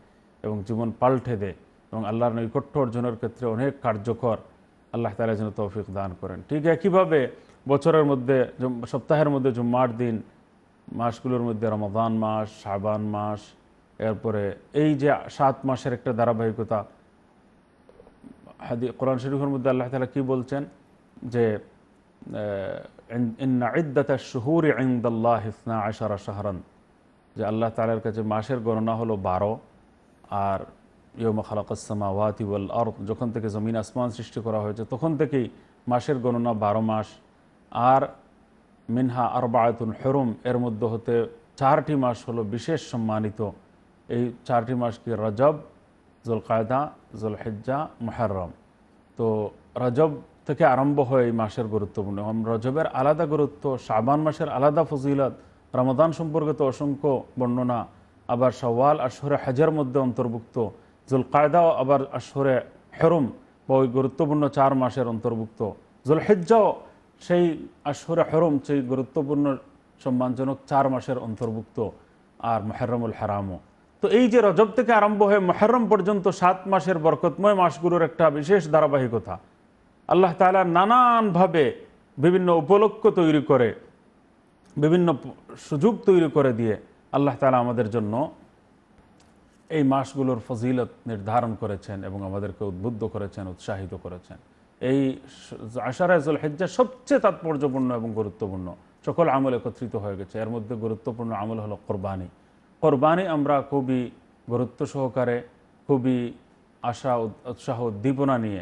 এবং জীবন পাল্টে দেয় এবং আল্লাহর নৈকট্য অর্জনের ক্ষেত্রে অনেক কার্যকর আল্লাহ তালা যেন তৌফিক দান করেন ঠিক একইভাবে বছরের মধ্যে সপ্তাহের মধ্যে জুম্মার দিন মাসগুলোর মধ্যে রমাদান মাস শাবান মাস এরপরে এই যে সাত মাসের একটা ধারাবাহিকতা হাদি কোরআন শরীফের মধ্যে আল্লাহ তালা কী বলছেন যে যে আল্লাহ তালার কাছে মাসের গণনা হলো বারো আর ইয়মা খালাকাসমা ওয়াতিউল অর্থ যখন থেকে জমিন আসমান সৃষ্টি করা হয়েছে তখন থেকেই মাসের গণনা বারো মাস আর মিনহা আর আরবায়তুন হেরুম এর মধ্যে হতে চারটি মাস হলো বিশেষ সম্মানিত এই চারটি মাস কি রজব জুল কায়দা জুল হেজ্জা মহরম তো রজব থেকে আরম্ভ হয় এই মাসের গুরুত্বপূর্ণ রজবের আলাদা গুরুত্ব শাবান মাসের আলাদা ফজিলত রামাদান সম্পর্কিত অসংখ্য বর্ণনা আবার সওয়াল আশহরে হাজার মধ্যে অন্তর্ভুক্ত কায়দাও আবার আশহরে হেরম বা ওই গুরুত্বপূর্ণ চার মাসের অন্তর্ভুক্ত হেজ্জাও সেই আশহরে হেরম সেই গুরুত্বপূর্ণ সম্মানজনক চার মাসের অন্তর্ভুক্ত আর মেহরমুল হারামও তো এই যে রজব থেকে আরম্ভ হয়ে মহরম পর্যন্ত সাত মাসের বরকতময় মাসগুলোর একটা বিশেষ ধারাবাহিকতা আল্লাহ তালা নানানভাবে বিভিন্ন উপলক্ষ তৈরি করে বিভিন্ন সুযোগ তৈরি করে দিয়ে আল্লাহ তালা আমাদের জন্য এই মাসগুলোর ফজিলত নির্ধারণ করেছেন এবং আমাদেরকে উদ্বুদ্ধ করেছেন উৎসাহিত করেছেন এই আশারায়জুল হেজ্জা সবচেয়ে তাৎপর্যপূর্ণ এবং গুরুত্বপূর্ণ সকল আমল একত্রিত হয়ে গেছে এর মধ্যে গুরুত্বপূর্ণ আমল হলো কোরবানি কোরবানি আমরা খুবই গুরুত্ব সহকারে খুবই আশা উৎসাহ উদ্দীপনা নিয়ে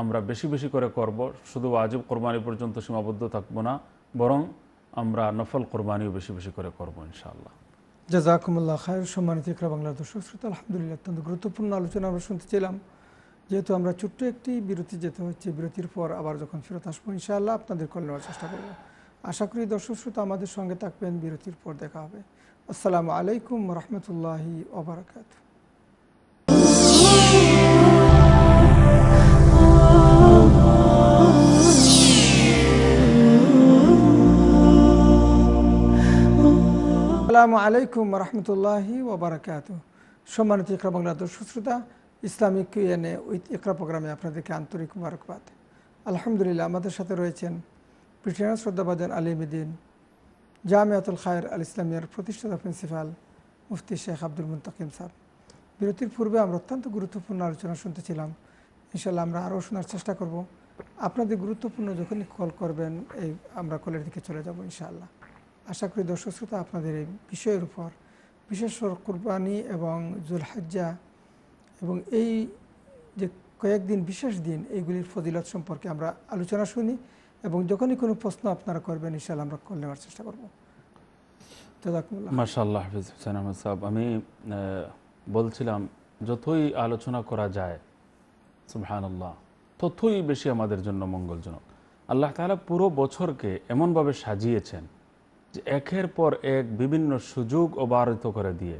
আমরা বেশি বেশি করে করব শুধু আজব কোরবানি পর্যন্ত সীমাবদ্ধ থাকবো না বরং আমরা নফল কোরবানিও বেশি বেশি করে করব ইনশাআল্লাহ জাজাকুমুল্লাহ খায়ের সম্মানিত ইকরা বাংলার দর্শক শ্রোতা আলহামদুলিল্লাহ অত্যন্ত গুরুত্বপূর্ণ আলোচনা আমরা শুনতে চাইলাম যেহেতু আমরা ছোট্ট একটি বিরতি যেতে হচ্ছে বিরতির পর আবার যখন ফেরত আসবো ইনশাআল্লাহ আপনাদের কল নেওয়ার চেষ্টা করব আশা করি দর্শক শ্রোতা আমাদের সঙ্গে থাকবেন বিরতির পর দেখা হবে আসসালামু আলাইকুম রহমতুল্লাহি ওবরাকাতু আসসালামু আলাইকুম রহমতুল্লাহি ওবরাকাত সম্মানিত ইকরা বাংলা দর্শক শ্রোতা ইসলামিক কিউএনএ ওই ইকরা প্রোগ্রামে আপনাদেরকে আন্তরিক মারকবাদ আলহামদুলিল্লাহ আমাদের সাথে রয়েছেন ব্রিটেনের শ্রদ্ধাবাজান আলিমুদ্দিন জামিয়াতুল খায়ের আল ইসলামিয়ার প্রতিষ্ঠাতা প্রিন্সিপাল মুফতি শেখ আব্দুল মুন্তাকিম সাহেব বিরতির পূর্বে আমরা অত্যন্ত গুরুত্বপূর্ণ আলোচনা শুনতেছিলাম ইনশাল্লাহ আমরা আরও শোনার চেষ্টা করব আপনাদের গুরুত্বপূর্ণ যখনই কল করবেন এই আমরা কলের দিকে চলে যাব ইনশাআল্লাহ আশা করি দর্শক শ্রোতা আপনাদের এই বিষয়ের উপর বিশেষ কোরবানি এবং জুলহাজ্জা এবং এই যে কয়েকদিন বিশেষ দিন এইগুলির ফজিলত সম্পর্কে আমরা আলোচনা শুনি এবং যখনই কোনো প্রশ্ন আপনারা করবেন ইশাল আমরা করে নেওয়ার চেষ্টা করবো মার্শাল্লাহ হাফিজ হুসেন আহমদ সাহেব আমি বলছিলাম যতই আলোচনা করা যায় সুবহানাল্লাহ ততই বেশি আমাদের জন্য মঙ্গলজনক আল্লাহ তালা পুরো বছরকে এমনভাবে সাজিয়েছেন যে একের পর এক বিভিন্ন সুযোগ অবারিত করে দিয়ে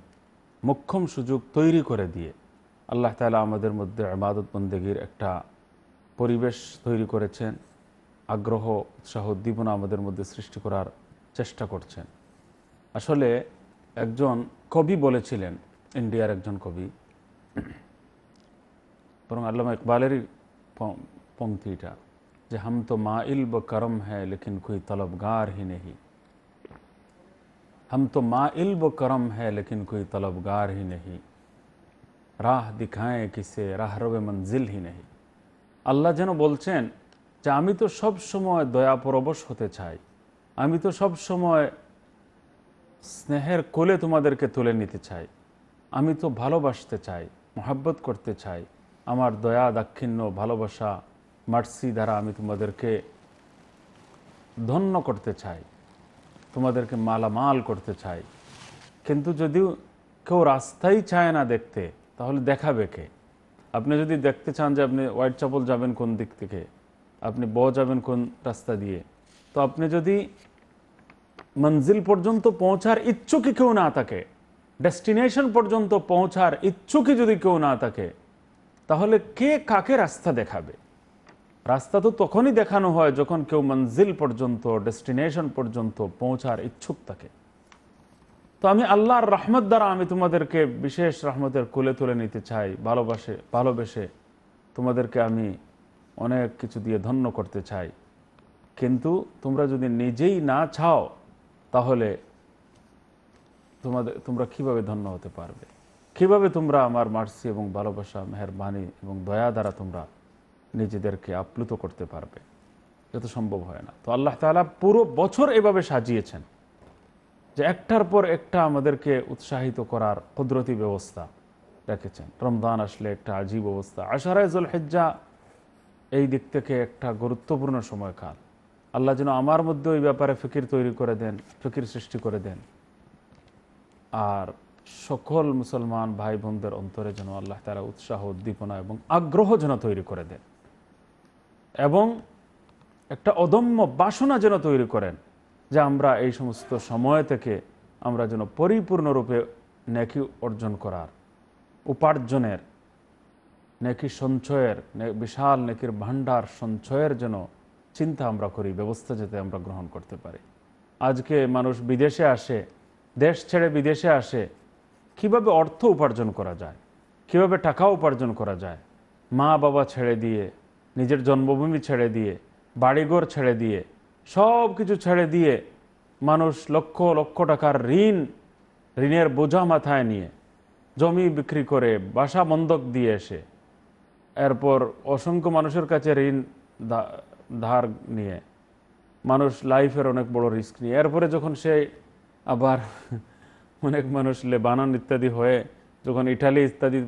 মক্ষম সুযোগ তৈরি করে দিয়ে আল্লাহ তালা আমাদের মধ্যে আমাদত বন্দেগীর একটা পরিবেশ তৈরি করেছেন আগ্রহ উৎসাহ উদ্দীপনা আমাদের মধ্যে সৃষ্টি করার চেষ্টা করছেন আসলে একজন কবি বলেছিলেন ইন্ডিয়ার একজন কবি বরং আল্লামা ইকবালেরই পংক্তিটা যে হাম তো মা ইল ব করম হ্যাঁ লেকিন কুই গার হি নেহি हम तो माँ इल्ब करम है लेकिन कोई तलबगार ही नहीं রাহ দিখায় কিসে রাহরবে মঞ্জিলহি নেই আল্লাহ যেন বলছেন যে আমি তো সব সময় দয়া পরবশ হতে চাই আমি তো সব সময় স্নেহের কোলে তোমাদেরকে তুলে নিতে চাই আমি তো ভালোবাসতে চাই মোহাব্বত করতে চাই আমার দয়া দাক্ষিণ্য ভালোবাসা মার্সি দ্বারা আমি তোমাদেরকে ধন্য করতে চাই তো মাথার কে মালামাল করতে চাই কিন্তু যদি কেউ রাস্তাই চায় না দেখতে তাহলে দেখাবে কে আপনি যদি দেখতে চান যে আপনি হোয়াইট চ্যাপেল যাবেন কোন দিক থেকে আপনি বহ যাবেন কোন রাস্তা দিয়ে তো আপনি যদি मंजिल পর্যন্ত পৌঁছার ইচ্ছে কি কেউ না থাকে ডেস্টিনেশন পর্যন্ত পৌঁছার ইচ্ছে যদি কেউ না থাকে তাহলে কে কাকে রাস্তা দেখাবে রাস্তা তো তখনই দেখানো হয় যখন কেউ মঞ্জিল পর্যন্ত ডেস্টিনেশন পর্যন্ত পৌঁছার ইচ্ছুক থাকে তো আমি আল্লাহর রহমত দ্বারা আমি তোমাদেরকে বিশেষ রহমতের কোলে তুলে নিতে চাই ভালোবাসে ভালোবেসে তোমাদেরকে আমি অনেক কিছু দিয়ে ধন্য করতে চাই কিন্তু তোমরা যদি নিজেই না চাও তাহলে তোমাদের তোমরা কিভাবে ধন্য হতে পারবে কিভাবে তোমরা আমার মার্সি এবং ভালোবাসা মেহরবানি এবং দয়া দ্বারা তোমরা নিজেদেরকে আপ্লুত করতে পারবে যত সম্ভব হয় না তো আল্লাহ তালা পুরো বছর এভাবে সাজিয়েছেন যে একটার পর একটা আমাদেরকে উৎসাহিত করার কুদরতি ব্যবস্থা রেখেছেন রমদান আসলে একটা আজীব অবস্থা আশারাইজুল হেজ্জা এই দিক থেকে একটা গুরুত্বপূর্ণ সময়কাল আল্লাহ যেন আমার মধ্যে ওই ব্যাপারে ফিকির তৈরি করে দেন ফিকির সৃষ্টি করে দেন আর সকল মুসলমান ভাই বোনদের অন্তরে যেন আল্লাহ তারা উৎসাহ উদ্দীপনা এবং আগ্রহ যেন তৈরি করে দেন এবং একটা অদম্য বাসনা যেন তৈরি করেন যে আমরা এই সমস্ত সময় থেকে আমরা যেন পরিপূর্ণরূপে নেকি অর্জন করার উপার্জনের নেকি সঞ্চয়ের বিশাল নেকির ভাণ্ডার সঞ্চয়ের যেন চিন্তা আমরা করি ব্যবস্থা যাতে আমরা গ্রহণ করতে পারি আজকে মানুষ বিদেশে আসে দেশ ছেড়ে বিদেশে আসে কিভাবে অর্থ উপার্জন করা যায় কিভাবে টাকা উপার্জন করা যায় মা বাবা ছেড়ে দিয়ে নিজের জন্মভূমি ছেড়ে দিয়ে বাড়িঘর ছেড়ে দিয়ে সব কিছু ছেড়ে দিয়ে মানুষ লক্ষ লক্ষ টাকার ঋণ ঋণের বোঝা মাথায় নিয়ে জমি বিক্রি করে বাসা বন্ধক দিয়ে এসে এরপর অসংখ্য মানুষের কাছে ঋণ ধার নিয়ে মানুষ লাইফের অনেক বড় রিস্ক নিয়ে এরপরে যখন সে আবার *laughs* অনেক মানুষ লেবানন ইত্যাদি হয়ে যখন ইটালি ইত্যাদি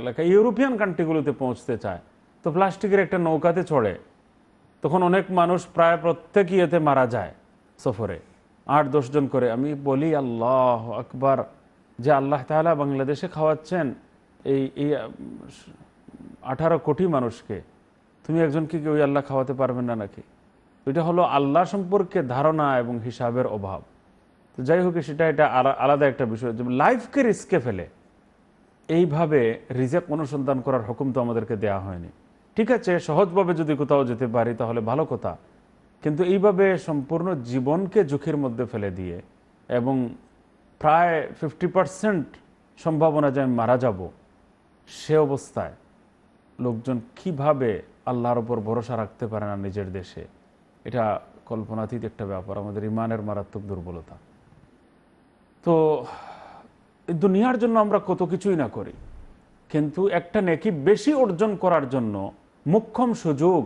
এলাকা ইউরোপিয়ান কান্ট্রিগুলোতে পৌঁছতে চায় তো প্লাস্টিকের একটা নৌকাতে চড়ে তখন অনেক মানুষ প্রায় প্রত্যেকই এতে মারা যায় সফরে আট জন করে আমি বলি আল্লাহ আকবার যে আল্লাহ তাহলে বাংলাদেশে খাওয়াচ্ছেন এই এই আঠারো কোটি মানুষকে তুমি একজনকে কেউ আল্লাহ খাওয়াতে পারবেন না নাকি এটা হলো আল্লাহ সম্পর্কে ধারণা এবং হিসাবের অভাব তো যাই হোক সেটা এটা আলাদা একটা বিষয় যেমন লাইফকে রিস্কে ফেলে এইভাবে রিজেক অনুসন্ধান করার হুকুম তো আমাদেরকে দেয়া হয়নি ঠিক আছে সহজভাবে যদি কোথাও যেতে পারি তাহলে ভালো কথা কিন্তু এইভাবে সম্পূর্ণ জীবনকে ঝুঁকির মধ্যে ফেলে দিয়ে এবং প্রায় ফিফটি পারসেন্ট সম্ভাবনা যে আমি মারা যাব সে অবস্থায় লোকজন কিভাবে আল্লাহর ওপর ভরসা রাখতে পারে না নিজের দেশে এটা কল্পনাতীত একটা ব্যাপার আমাদের ইমানের মারাত্মক দুর্বলতা তো দুনিয়ার জন্য আমরা কত কিছুই না করি কিন্তু একটা নেকি বেশি অর্জন করার জন্য মুখ্যম সুযোগ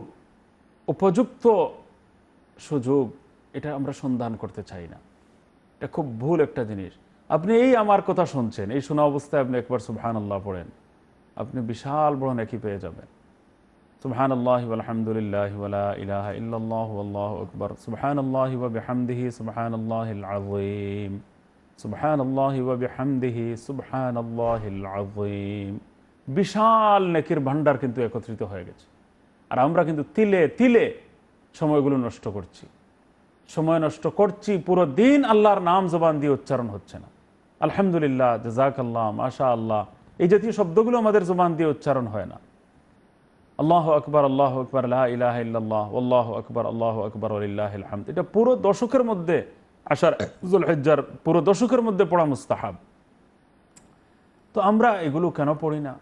উপযুক্ত সুযোগ এটা আমরা সন্ধান করতে চাই না এটা খুব ভুল একটা জিনিস আপনি এই আমার কথা শুনছেন এই শোনা অবস্থায় আপনি একবার সুবহান পড়েন আপনি বিশাল বড় নাকি পেয়ে যাবেন সুবহান আল্লাহ আলহামদুলিল্লাহ ইলাহ ইল্লাহ আল্লাহ আকবর সুবহান আল্লাহ বেহামদিহি সুবহান আল্লাহ আজিম সুবহান আল্লাহ বেহামদিহি সুবহান আল্লাহ আজিম বিশাল নেকির ভান্ডার কিন্তু একত্রিত হয়ে গেছে আর আমরা কিন্তু তিলে তিলে সময়গুলো নষ্ট করছি সময় নষ্ট করছি পুরো দিন আল্লাহর নাম জবান দিয়ে উচ্চারণ হচ্ছে না আলহামদুলিল্লাহ জাজাক আল্লাহ আশা আল্লাহ এই জাতীয় শব্দগুলো আমাদের জবান দিয়ে উচ্চারণ হয় না আল্লাহ আকবর আল্লাহ আকবর আল্লাহ ইলাহ আল্লাহ আকবর আল্লাহ আকবর আল্লাহামদ এটা পুরো দশকের মধ্যে আসার হজ্জার পুরো দশকের মধ্যে পড়া মুস্তাহাব তো আমরা এগুলো কেন পড়ি না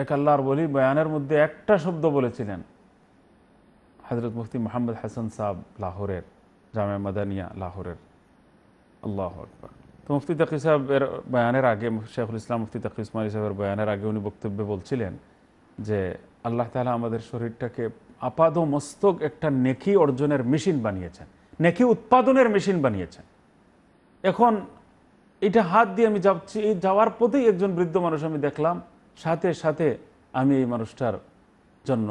এক আল্লাহর বলি বয়ানের মধ্যে একটা শব্দ বলেছিলেন হজরত মুফতি মোহাম্মদ হাসান সাহ লাহোরের জামে মাদানিয়া লাহোরের আল্লাহ আকবর তো মুফতি তাকি সাহেবের বয়ানের আগে শেখুল ইসলাম মুফতি তাকি ইসমাইল সাহেবের বয়ানের আগে উনি বক্তব্যে বলছিলেন যে আল্লাহ তালা আমাদের শরীরটাকে আপাদ মস্তক একটা নেকি অর্জনের মেশিন বানিয়েছেন নেকি উৎপাদনের মেশিন বানিয়েছেন এখন এটা হাত দিয়ে আমি যাচ্ছি এই যাওয়ার পথেই একজন বৃদ্ধ মানুষ আমি দেখলাম সাথে সাথে আমি এই মানুষটার জন্য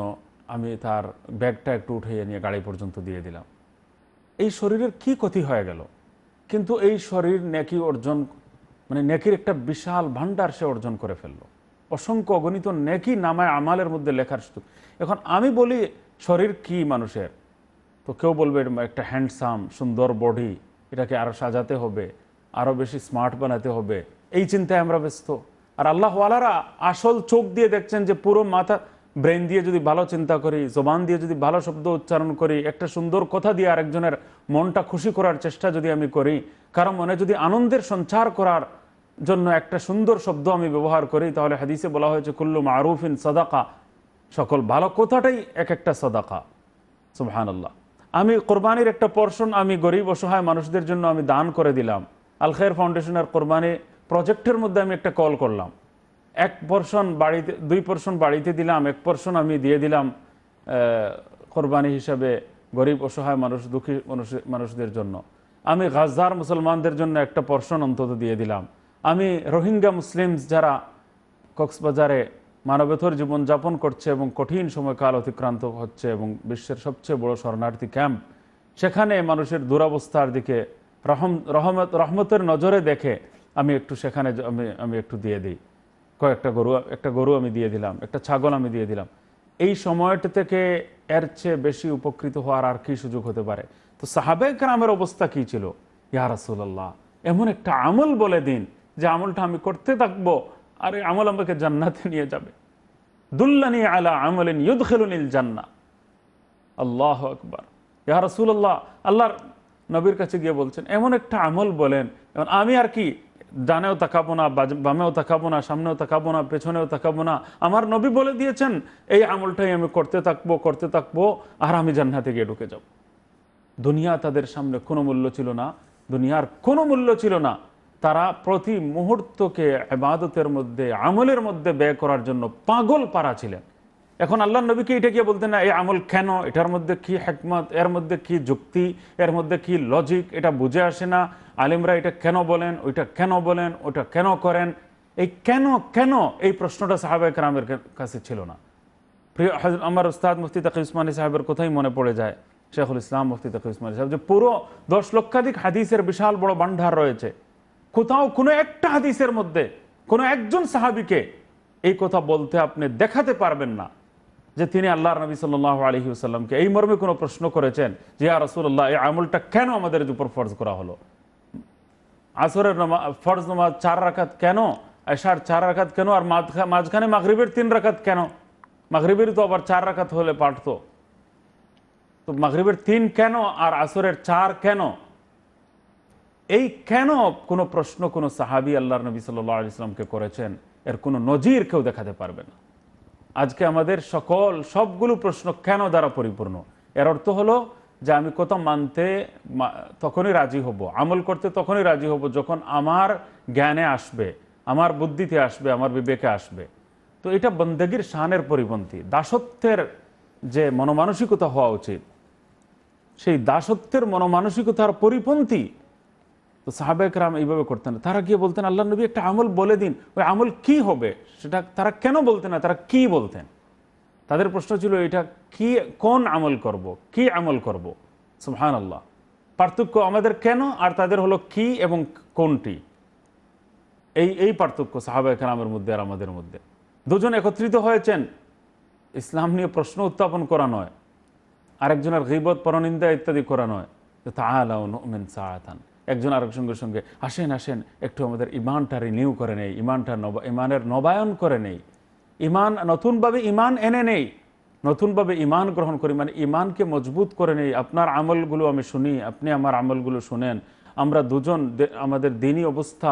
আমি তার ব্যাগটা একটু উঠে নিয়ে গাড়ি পর্যন্ত দিয়ে দিলাম এই শরীরের কি ক্ষতি হয়ে গেল কিন্তু এই শরীর নেকি অর্জন মানে নেকির একটা বিশাল ভাণ্ডার সে অর্জন করে ফেললো অসংখ্য অগণিত নেকি নামায় আমালের মধ্যে লেখার শুধু এখন আমি বলি শরীর কি মানুষের তো কেউ বলবে একটা হ্যান্ডসাম সুন্দর বডি এটাকে আরও সাজাতে হবে আরও বেশি স্মার্ট বানাতে হবে এই চিন্তায় আমরা ব্যস্ত আর আল্লাহওয়ালারা আসল চোখ দিয়ে দেখছেন যে পুরো মাথা ব্রেন দিয়ে যদি ভালো চিন্তা করি জবান দিয়ে যদি ভালো শব্দ উচ্চারণ করি একটা সুন্দর কথা দিয়ে আরেকজনের মনটা খুশি করার চেষ্টা যদি আমি করি কারণ মনে যদি আনন্দের সঞ্চার করার জন্য একটা সুন্দর শব্দ আমি ব্যবহার করি তাহলে হাদিসে বলা হয়েছে কুল্লুম আরুফিন সদাকা সকল ভালো কথাটাই এক একটা সদাকা আল্লাহ আমি কোরবানির একটা পর্শন আমি গরিব অসহায় মানুষদের জন্য আমি দান করে দিলাম আলখের ফাউন্ডেশনের কোরবানি প্রজেক্টের মধ্যে আমি একটা কল করলাম এক পর্সন বাড়িতে দুই পর্সন বাড়িতে দিলাম এক পর্সন আমি দিয়ে দিলাম কোরবানি হিসাবে গরিব অসহায় মানুষ দুঃখী মানুষদের জন্য আমি গাজদার মুসলমানদের জন্য একটা পর্সন অন্তত দিয়ে দিলাম আমি রোহিঙ্গা মুসলিমস যারা কক্সবাজারে মানবেতর জীবনযাপন করছে এবং কঠিন সময়কাল অতিক্রান্ত হচ্ছে এবং বিশ্বের সবচেয়ে বড় শরণার্থী ক্যাম্প সেখানে মানুষের দুরবস্থার দিকে রহম রহমত রহমতের নজরে দেখে আমি একটু সেখানে আমি আমি একটু দিয়ে দিই কয়েকটা গরু একটা গরু আমি দিয়ে দিলাম একটা ছাগল আমি দিয়ে দিলাম এই সময়টা থেকে এর চেয়ে বেশি উপকৃত হওয়ার আর কি সুযোগ হতে পারে তো সাহাবেক গ্রামের অবস্থা কি ছিল ইয়ারসুল্লাহ এমন একটা আমল বলে দিন যে আমলটা আমি করতে থাকবো আর এই আমল আমাকে জান্নাতে নিয়ে যাবে দুল্লানি আলা আমলিন ইউদখেলুনিল জান্না আল্লাহ আকবর ইয়ারসুল্লাহ আল্লাহর নবীর কাছে গিয়ে বলছেন এমন একটা আমল বলেন আমি আর কি ডানেও তাকাবো না বামেও তাকাবো না সামনেও তাকাবো না পেছনেও তাকাবো না আমার নবী বলে দিয়েছেন এই আমলটাই আমি করতে থাকবো করতে থাকবো আর আমি জান্না গিয়ে ঢুকে যাব দুনিয়া তাদের সামনে কোনো মূল্য ছিল না দুনিয়ার কোনো মূল্য ছিল না তারা প্রতি মুহূর্তকে আবাদতের মধ্যে আমলের মধ্যে ব্যয় করার জন্য পাগল পারা ছিলেন এখন আল্লাহ নবীকে এটা গিয়ে বলতেন না এই আমল কেন এটার মধ্যে কি হেকমত এর মধ্যে কি যুক্তি এর মধ্যে কি লজিক এটা বুঝে আসে না আলিমরা এটা কেন বলেন ওইটা কেন বলেন ওটা কেন করেন এই কেন কেন এই প্রশ্নটা সাহাবাহ রামের কাছে ছিল না প্রিয় আমার উস্তাদ মুফতি তাকি উসমানী সাহেবের কোথায় মনে পড়ে যায় শেখুল ইসলাম মুফতি তাকি উসমানী সাহেব যে পুরো দশ লক্ষাধিক হাদিসের বিশাল বড় ভান্ডার রয়েছে কোথাও কোনো একটা হাদিসের মধ্যে কোনো একজন সাহাবিকে এই কথা বলতে আপনি দেখাতে পারবেন না যে তিনি আল্লাহ নবী সাল্লাহ আলহি আসাল্লামকে এই মর্মে কোনো প্রশ্ন করেছেন যে ইয়া রসুল্লাহ এই আমলটা কেন আমাদের উপর ফর্জ করা হলো আসরের ফর্জ নমাজ চার রাখাত কেন এশার চার রাখাত কেন আর মাঝখানে মাগরীবের তিন রাখাত কেন মাগরীবের তো আবার চার রাখাত হলে পারতো তো মাগরীবের তিন কেন আর আসরের চার কেন এই কেন কোনো প্রশ্ন কোনো সাহাবি আল্লাহ নবী সাল্লাহ আলি করেছেন এর কোনো নজির কেউ দেখাতে পারবে না আজকে আমাদের সকল সবগুলো প্রশ্ন কেন দ্বারা পরিপূর্ণ এর অর্থ হলো যে আমি কোথাও মানতে তখনই রাজি হব আমল করতে তখনই রাজি হব যখন আমার জ্ঞানে আসবে আমার বুদ্ধিতে আসবে আমার বিবেকে আসবে তো এটা বন্দেগীর শানের পরিপন্থী দাসত্বের যে মনমানসিকতা হওয়া উচিত সেই দাসত্বের মনমানসিকতার পরিপন্থী তো সাহাবেকরাম এইভাবে করতেন তারা গিয়ে বলতেন আল্লাহ নবী একটা আমল বলে দিন ওই আমল কি হবে সেটা তারা কেন বলতেন না তারা কি বলতেন তাদের প্রশ্ন ছিল এটা কি কোন আমল করব কি আমল করব সুহান আল্লাহ পার্থক্য আমাদের কেন আর তাদের হলো কি এবং কোনটি এই এই পার্থক্য সাহাবেকরামের মধ্যে আর আমাদের মধ্যে দুজন একত্রিত হয়েছেন ইসলাম নিয়ে প্রশ্ন উত্থাপন করা নয় আরেকজনের গিবত পরনিন্দা ইত্যাদি করা নয় তা আলাউন সাহাতান একজন আরেকজনের সঙ্গে আসেন আসেন একটু আমাদের ইমানটা রিনিউ করে নেই ইমানটা নব ইমানের নবায়ন করে নেই ইমান নতুনভাবে ইমান এনে নেই নতুনভাবে ইমান গ্রহণ করি মানে ইমানকে মজবুত করে নেই আপনার আমলগুলো আমি শুনি আপনি আমার আমলগুলো শুনেন আমরা দুজন আমাদের দিনই অবস্থা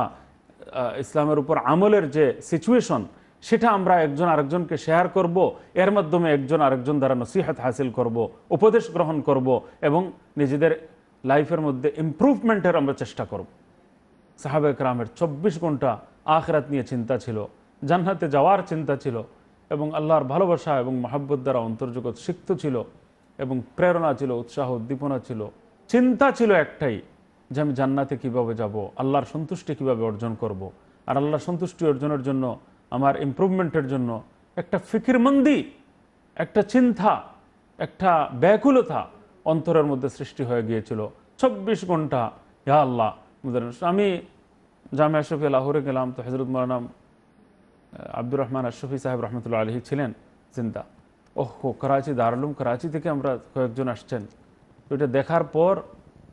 ইসলামের উপর আমলের যে সিচুয়েশন সেটা আমরা একজন আরেকজনকে শেয়ার করব এর মাধ্যমে একজন আরেকজন দ্বারা নসিহাত হাসিল করব উপদেশ গ্রহণ করব এবং নিজেদের লাইফের মধ্যে ইম্প্রুভমেন্টের আমরা চেষ্টা করব সাহাবে একরামের চব্বিশ ঘন্টা আখরাত নিয়ে চিন্তা ছিল জান্নাতে যাওয়ার চিন্তা ছিল এবং আল্লাহর ভালোবাসা এবং মাহব্বত দ্বারা অন্তর্জগৎ সিক্ত ছিল এবং প্রেরণা ছিল উৎসাহ উদ্দীপনা ছিল চিন্তা ছিল একটাই যে আমি জান্নাতে কিভাবে যাব আল্লাহর সন্তুষ্টি কিভাবে অর্জন করব। আর আল্লাহর সন্তুষ্টি অর্জনের জন্য আমার ইম্প্রুভমেন্টের জন্য একটা ফিকিরমন্দি একটা চিন্তা একটা ব্যাকুলতা অন্তরের মধ্যে সৃষ্টি হয়ে গিয়েছিল ২৪ ঘন্টা ইয়া আল্লাহ আমি জামে আশরফি লাহোরে গেলাম তো হজরত মৌলানা আব্দুর রহমান আশরফি সাহেব রহমতুল্লা আলহী ছিলেন জিন্দা ওহ করাচি দারুলুম করাচি থেকে আমরা কয়েকজন আসছেন তো এটা দেখার পর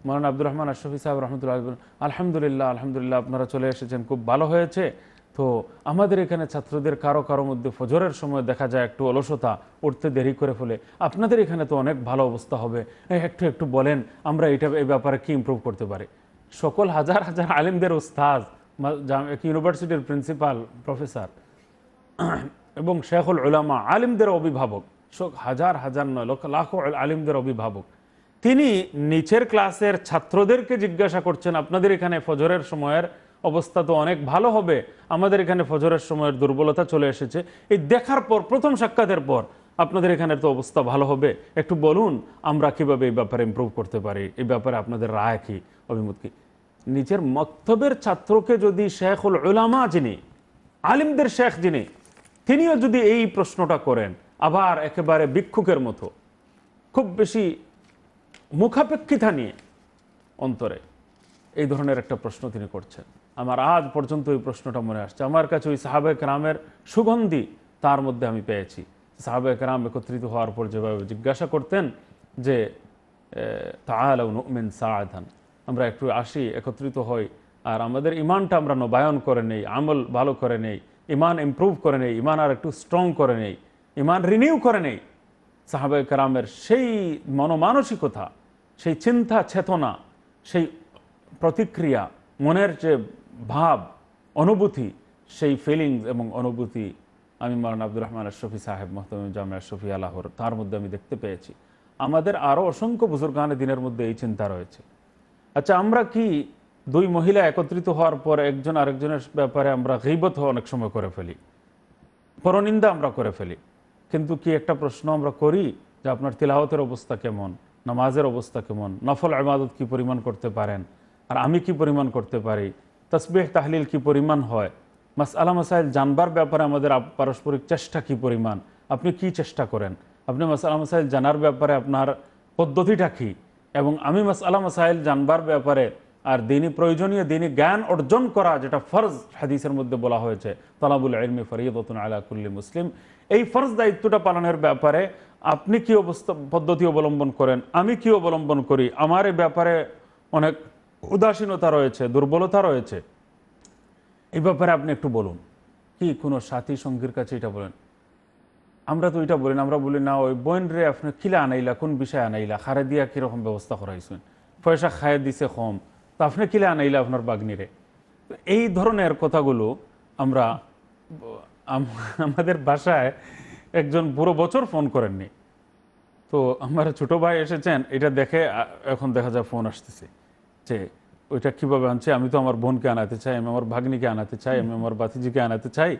মৌলানা আব্দুর রহমান আশরফি সাহেব রহমতুল্লাহ আলহামদুলিল্লাহ আলহামদুলিল্লাহ আপনারা চলে এসেছেন খুব ভালো হয়েছে তো আমাদের এখানে ছাত্রদের কারো কারো মধ্যে ফজরের সময় দেখা যায় একটু অলসতা উঠতে দেরি করে ফেলে আপনাদের এখানে তো অনেক ভালো অবস্থা হবে একটু একটু বলেন আমরা এটা এই ব্যাপারে কি ইম্প্রুভ করতে পারি সকল হাজার হাজার আলিমদের উস্তাজ ইউনিভার্সিটির প্রিন্সিপাল প্রফেসর এবং শেখুল উলামা আলিমদের অভিভাবক হাজার হাজার নয় লক্ষ লাখো আলিমদের অভিভাবক তিনি নিচের ক্লাসের ছাত্রদেরকে জিজ্ঞাসা করছেন আপনাদের এখানে ফজরের সময়ের অবস্থা তো অনেক ভালো হবে আমাদের এখানে ফজরের সময়ের দুর্বলতা চলে এসেছে এই দেখার পর প্রথম সাক্ষাতের পর আপনাদের এখানে তো অবস্থা ভালো হবে একটু বলুন আমরা কিভাবে এই ব্যাপারে ইম্প্রুভ করতে পারি এই ব্যাপারে আপনাদের রায় কি অভিমত নিজের মক্তবের ছাত্রকে যদি শেখ হল ওলামা যিনি আলিমদের শেখ যিনি তিনিও যদি এই প্রশ্নটা করেন আবার একেবারে ভিক্ষুকের মতো খুব বেশি মুখাপেক্ষিতা নিয়ে অন্তরে এই ধরনের একটা প্রশ্ন তিনি করছেন আমার আজ পর্যন্ত ওই প্রশ্নটা মনে আসছে আমার কাছে ওই সাহাবেক রামের সুগন্ধি তার মধ্যে আমি পেয়েছি সাহাবেক রাম একত্রিত হওয়ার পর যেভাবে জিজ্ঞাসা করতেন যে তাহলে সাহাধান আমরা একটু আসি একত্রিত হই আর আমাদের ইমানটা আমরা নবায়ন করে নেই আমল ভালো করে নেই ইমান ইম্প্রুভ করে নেই ইমান আর একটু স্ট্রং করে নেই ইমান রিনিউ করে নেই সাহাবে কারামের সেই মনমানসিকতা সেই চিন্তা চেতনা সেই প্রতিক্রিয়া মনের যে ভাব অনুভূতি সেই ফিলিংস এবং অনুভূতি আমি মারান আব্দুর রহমান শফি সাহেব মোহতমিম জামিয়া শফি আলাহর তার মধ্যে আমি দেখতে পেয়েছি আমাদের আরও অসংখ্য বুজুর্গানে দিনের মধ্যে এই চিন্তা রয়েছে আচ্ছা আমরা কি দুই মহিলা একত্রিত হওয়ার পর একজন আরেকজনের ব্যাপারে আমরা গিবত অনেক সময় করে ফেলি পরনিন্দা আমরা করে ফেলি কিন্তু কি একটা প্রশ্ন আমরা করি যে আপনার তিলাহতের অবস্থা কেমন নামাজের অবস্থা কেমন নফল আবাদত কি পরিমাণ করতে পারেন আর আমি কি পরিমাণ করতে পারি তসবিহ তাহলিল কি পরিমাণ হয় মাস আলাম মাসাইল জানবার ব্যাপারে আমাদের পারস্পরিক চেষ্টা কি পরিমাণ আপনি কি চেষ্টা করেন আপনি মাস আলাম মাসাইল জানার ব্যাপারে আপনার পদ্ধতিটা কী এবং আমি মাস আলা মাসাইল জানবার ব্যাপারে আর দিনই প্রয়োজনীয় দিনই জ্ঞান অর্জন করা যেটা ফরজ হাদিসের মধ্যে বলা হয়েছে তলাবুল আলমি ফরিয়তন আলাকুল্লি মুসলিম এই ফরজ দায়িত্বটা পালনের ব্যাপারে আপনি কি অবস্থা পদ্ধতি অবলম্বন করেন আমি কি অবলম্বন করি আমার এই ব্যাপারে অনেক উদাসীনতা রয়েছে দুর্বলতা রয়েছে এই ব্যাপারে আপনি একটু বলুন কি কোনো সাথী সঙ্গীর কাছে এটা বলেন আমরা তো এটা বলি না আমরা বলি না ওই বইন রে আপনি কিলা আনাইলা কোন বিষয় আনাইলা খারে দিয়া কীরকম ব্যবস্থা করাইছেন পয়সা খায় দিছে কম তো আপনি কিলা আনাইলা আপনার বাগনিরে এই ধরনের কথাগুলো আমরা আমাদের বাসায় একজন বুড়ো বছর ফোন করেননি তো আমার ছোট ভাই এসেছেন এটা দেখে এখন দেখা যায় ফোন আসতেছে যে ওইটা কীভাবে আনছে আমি তো আমার বোনকে আনাতে চাই আমি আমার ভাগ্নিকে আনাতে চাই আমি আমার বাতিজিকে আনাতে চাই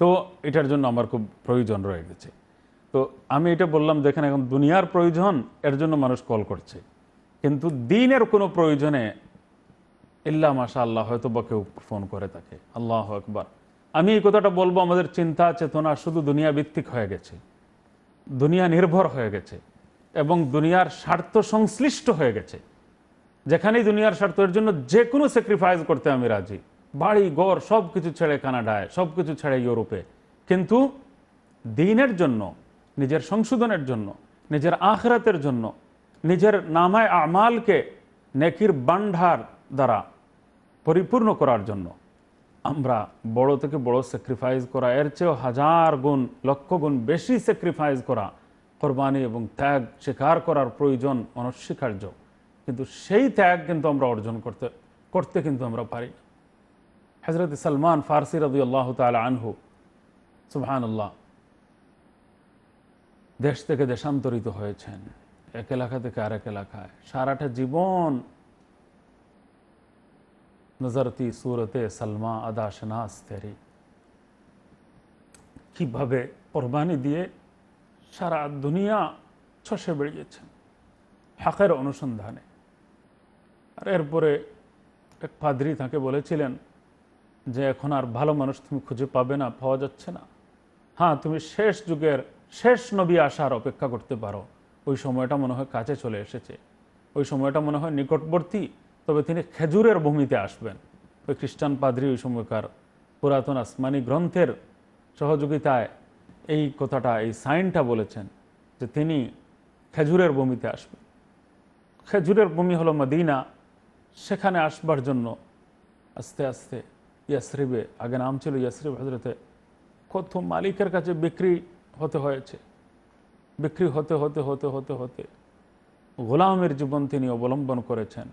তো এটার জন্য আমার খুব প্রয়োজন রয়ে গেছে তো আমি এটা বললাম দেখেন এখন দুনিয়ার প্রয়োজন এর জন্য মানুষ কল করছে কিন্তু দিনের কোনো প্রয়োজনে ইল্লা আশা আল্লাহ হয়তো বা কেউ ফোন করে তাকে আল্লাহ একবার আমি এই কথাটা বলবো আমাদের চিন্তা চেতনা শুধু দুনিয়া ভিত্তিক হয়ে গেছে দুনিয়া নির্ভর হয়ে গেছে এবং দুনিয়ার স্বার্থ সংশ্লিষ্ট হয়ে গেছে যেখানেই দুনিয়ার স্বার্থের জন্য যে কোনো স্যাক্রিফাইস করতে আমি রাজি বাড়ি ঘর সব কিছু ছেড়ে কানাডায় সব কিছু ছেড়ে ইউরোপে কিন্তু দিনের জন্য নিজের সংশোধনের জন্য নিজের আখরাতের জন্য নিজের নামায় আমালকে নেকির বান্ধার দ্বারা পরিপূর্ণ করার জন্য আমরা বড় থেকে বড় স্যাক্রিফাইস করা এর চেয়েও হাজার গুণ লক্ষ গুণ বেশি স্যাক্রিফাইস করা কোরবানি এবং ত্যাগ স্বীকার করার প্রয়োজন অনস্বীকার্য কিন্তু সেই ত্যাগ কিন্তু আমরা অর্জন করতে করতে কিন্তু আমরা পারি হজরত সালমান ফারসি রবি আল্লাহ তাল আনহু সুবাহানুল্লাহ দেশ থেকে দেশান্তরিত হয়েছেন এক এলাকা থেকে আরেক এলাকায় সারাটা জীবন নজরতি সুরতে সালমা আদা শনাস তেরি কীভাবে কোরবানি দিয়ে সারা দুনিয়া ছসে বেরিয়েছেন হাকের অনুসন্ধানে আর এরপরে এক পাদ্রি তাকে বলেছিলেন যে এখন আর ভালো মানুষ তুমি খুঁজে পাবে না পাওয়া যাচ্ছে না হ্যাঁ তুমি শেষ যুগের শেষ নবী আসার অপেক্ষা করতে পারো ওই সময়টা মনে হয় কাছে চলে এসেছে ওই সময়টা মনে হয় নিকটবর্তী তবে তিনি খেজুরের ভূমিতে আসবেন ওই খ্রিস্টান পাদ্রি ওই সময়কার পুরাতন আসমানি গ্রন্থের সহযোগিতায় এই কথাটা এই সাইনটা বলেছেন যে তিনি খেজুরের ভূমিতে আসবেন খেজুরের ভূমি হলো মদিনা সেখানে আসবার জন্য আস্তে আস্তে ইয়াসরিবে আগে নাম ছিল ইয়াসরিব হজরতে কত মালিকের কাছে বিক্রি হতে হয়েছে বিক্রি হতে হতে হতে হতে হতে গোলামের জীবন তিনি অবলম্বন করেছেন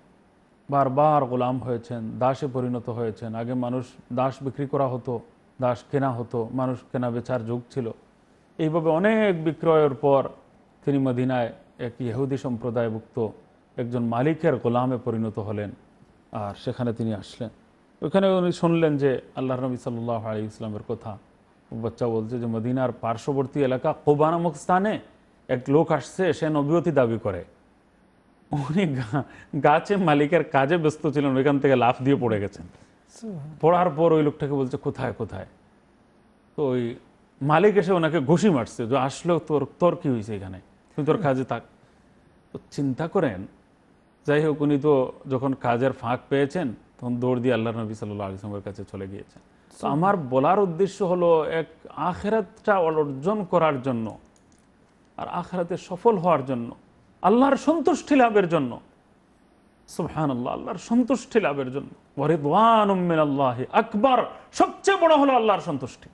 বারবার গোলাম হয়েছেন দাসে পরিণত হয়েছেন আগে মানুষ দাস বিক্রি করা হতো দাস কেনা হতো মানুষ কেনা বেচার যুগ ছিল এইভাবে অনেক বিক্রয়ের পর তিনি মদিনায় এক ইহুদি সম্প্রদায়ভুক্ত একজন মালিকের গোলামে পরিণত হলেন আর সেখানে তিনি আসলেন ওইখানে উনি শুনলেন যে আল্লাহ নবী সাল্লাহ আলী ইসলামের কথা বাচ্চা বলছে যে মদিনার পার্শ্ববর্তী এলাকা কোবা নামক স্থানে এক লোক আসছে সে নবীয়তি দাবি করে উনি গাছে মালিকের কাজে ব্যস্ত ছিলেন ওইখান থেকে লাফ দিয়ে পড়ে গেছেন পড়ার পর ওই লোকটাকে বলছে কোথায় কোথায় তো ওই মালিক এসে ওনাকে ঘুষি মারছে যে আসলেও তোর তোর কী হয়েছে এখানে তুমি তোর কাজে থাক চিন্তা করেন যাই হোক উনি তো যখন কাজের ফাঁক পেয়েছেন তখন দৌড় দিয়ে আল্লাহ নবী সাল্লাহ আলিসমের কাছে চলে গিয়েছেন তো আমার বলার উদ্দেশ্য হলো এক আখেরাতটা অর্জন করার জন্য আর আখেরাতে সফল হওয়ার জন্য আল্লাহর সন্তুষ্টি লাভের জন্য সুহান আল্লাহ আল্লাহর সন্তুষ্টি লাভের জন্য ওয়ারিদান আল্লাহ আকবর সবচেয়ে বড় হলো আল্লাহর সন্তুষ্টি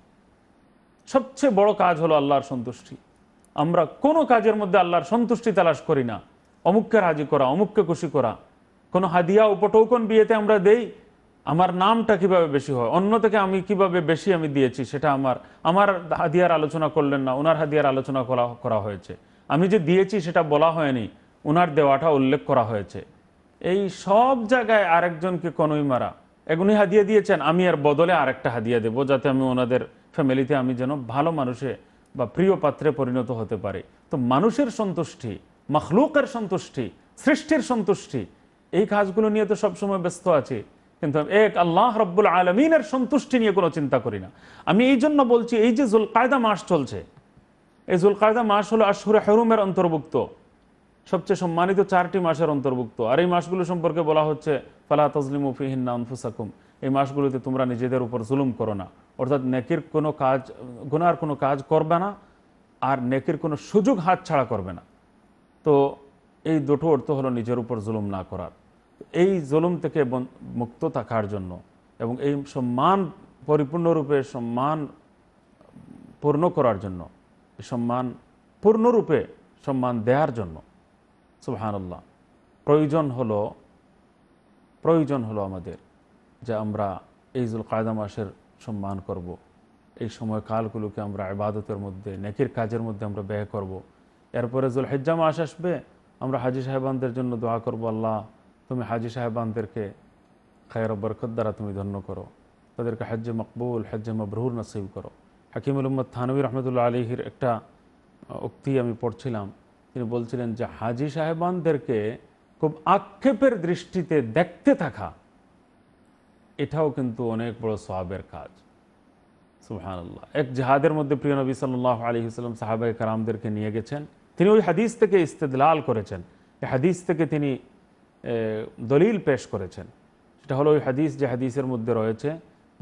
সবচেয়ে বড় কাজ হলো আল্লাহর সন্তুষ্টি আমরা কোনো কাজের মধ্যে আল্লাহর সন্তুষ্টি তালাশ করি না অমুককে রাজি করা অমুককে খুশি করা কোনো হাদিয়া উপটৌকন বিয়েতে আমরা দেই আমার নামটা কিভাবে বেশি হয় অন্য থেকে আমি কিভাবে বেশি আমি দিয়েছি সেটা আমার আমার হাদিয়ার আলোচনা করলেন না ওনার হাদিয়ার আলোচনা করা করা হয়েছে আমি যে দিয়েছি সেটা বলা হয়নি ওনার দেওয়াটা উল্লেখ করা হয়েছে এই সব জায়গায় আরেকজনকে কোনোই মারা এগুনি হাদিয়া দিয়েছেন আমি আর বদলে আরেকটা হাদিয়া দেবো যাতে আমি ওনাদের ফ্যামিলিতে আমি যেন ভালো মানুষে বা প্রিয় পাত্রে পরিণত হতে পারি তো মানুষের সন্তুষ্টি মখলুকের সন্তুষ্টি সৃষ্টির সন্তুষ্টি এই কাজগুলো নিয়ে তো সবসময় ব্যস্ত আছি কিন্তু এক আল্লাহ রব্বুল আলমিনের সন্তুষ্টি নিয়ে কোনো চিন্তা করি না আমি এই জন্য বলছি এই যে জুলকায়দা মাস চলছে এই জুলকায়দা মাস হলো আশুরে হেরুমের অন্তর্ভুক্ত সবচেয়ে সম্মানিত চারটি মাসের অন্তর্ভুক্ত আর এই মাসগুলো সম্পর্কে বলা হচ্ছে ফালা তজলিমু ফিহিন্না অনফুসাকুম এই মাসগুলোতে তোমরা নিজেদের উপর জুলুম করো না অর্থাৎ নেকির কোনো কাজ গুনার কোনো কাজ করবে না আর নেকির কোনো সুযোগ হাত ছাড়া করবে না তো এই দুটো অর্থ হলো নিজের উপর জুলুম না করার এই জুলুম থেকে মুক্ত থাকার জন্য এবং এই সম্মান পরিপূর্ণরূপে সম্মান পূর্ণ করার জন্য সম্মান পূর্ণরূপে সম্মান দেওয়ার জন্য সুবাহান্লাহ প্রয়োজন হল প্রয়োজন হলো আমাদের যে আমরা এই জুল কায়দা মাসের সম্মান করব। এই সময় কালগুলোকে আমরা আবাদতের মধ্যে নেকির কাজের মধ্যে আমরা ব্যয় করবো এরপরে হেজ্জাম মাস আসবে আমরা হাজি সাহেবানদের জন্য দোয়া করবো আল্লাহ তুমি হাজি সাহেবানদেরকে খায়ের বরকত দ্বারা তুমি ধন্য করো তাদেরকে হজ্জে মকবুল হজ্জে মবরুর নসিব করো হাকিম উলম্মদ থানবির রহমতুল্লা আলহির একটা উক্তি আমি পড়ছিলাম তিনি বলছিলেন যে হাজি সাহেবানদেরকে খুব আক্ষেপের দৃষ্টিতে দেখতে থাকা এটাও কিন্তু অনেক বড় সোহাবের কাজ সুহান এক জাহাদের মধ্যে প্রিয় নবী সাল্লাহ আলহিসাম সাহাবাহ কারামদেরকে নিয়ে গেছেন তিনি ওই হাদিস থেকে ইস্তেদলাল করেছেন এই হাদিস থেকে তিনি দলিল পেশ করেছেন সেটা হলো ওই হাদিস যে হাদিসের মধ্যে রয়েছে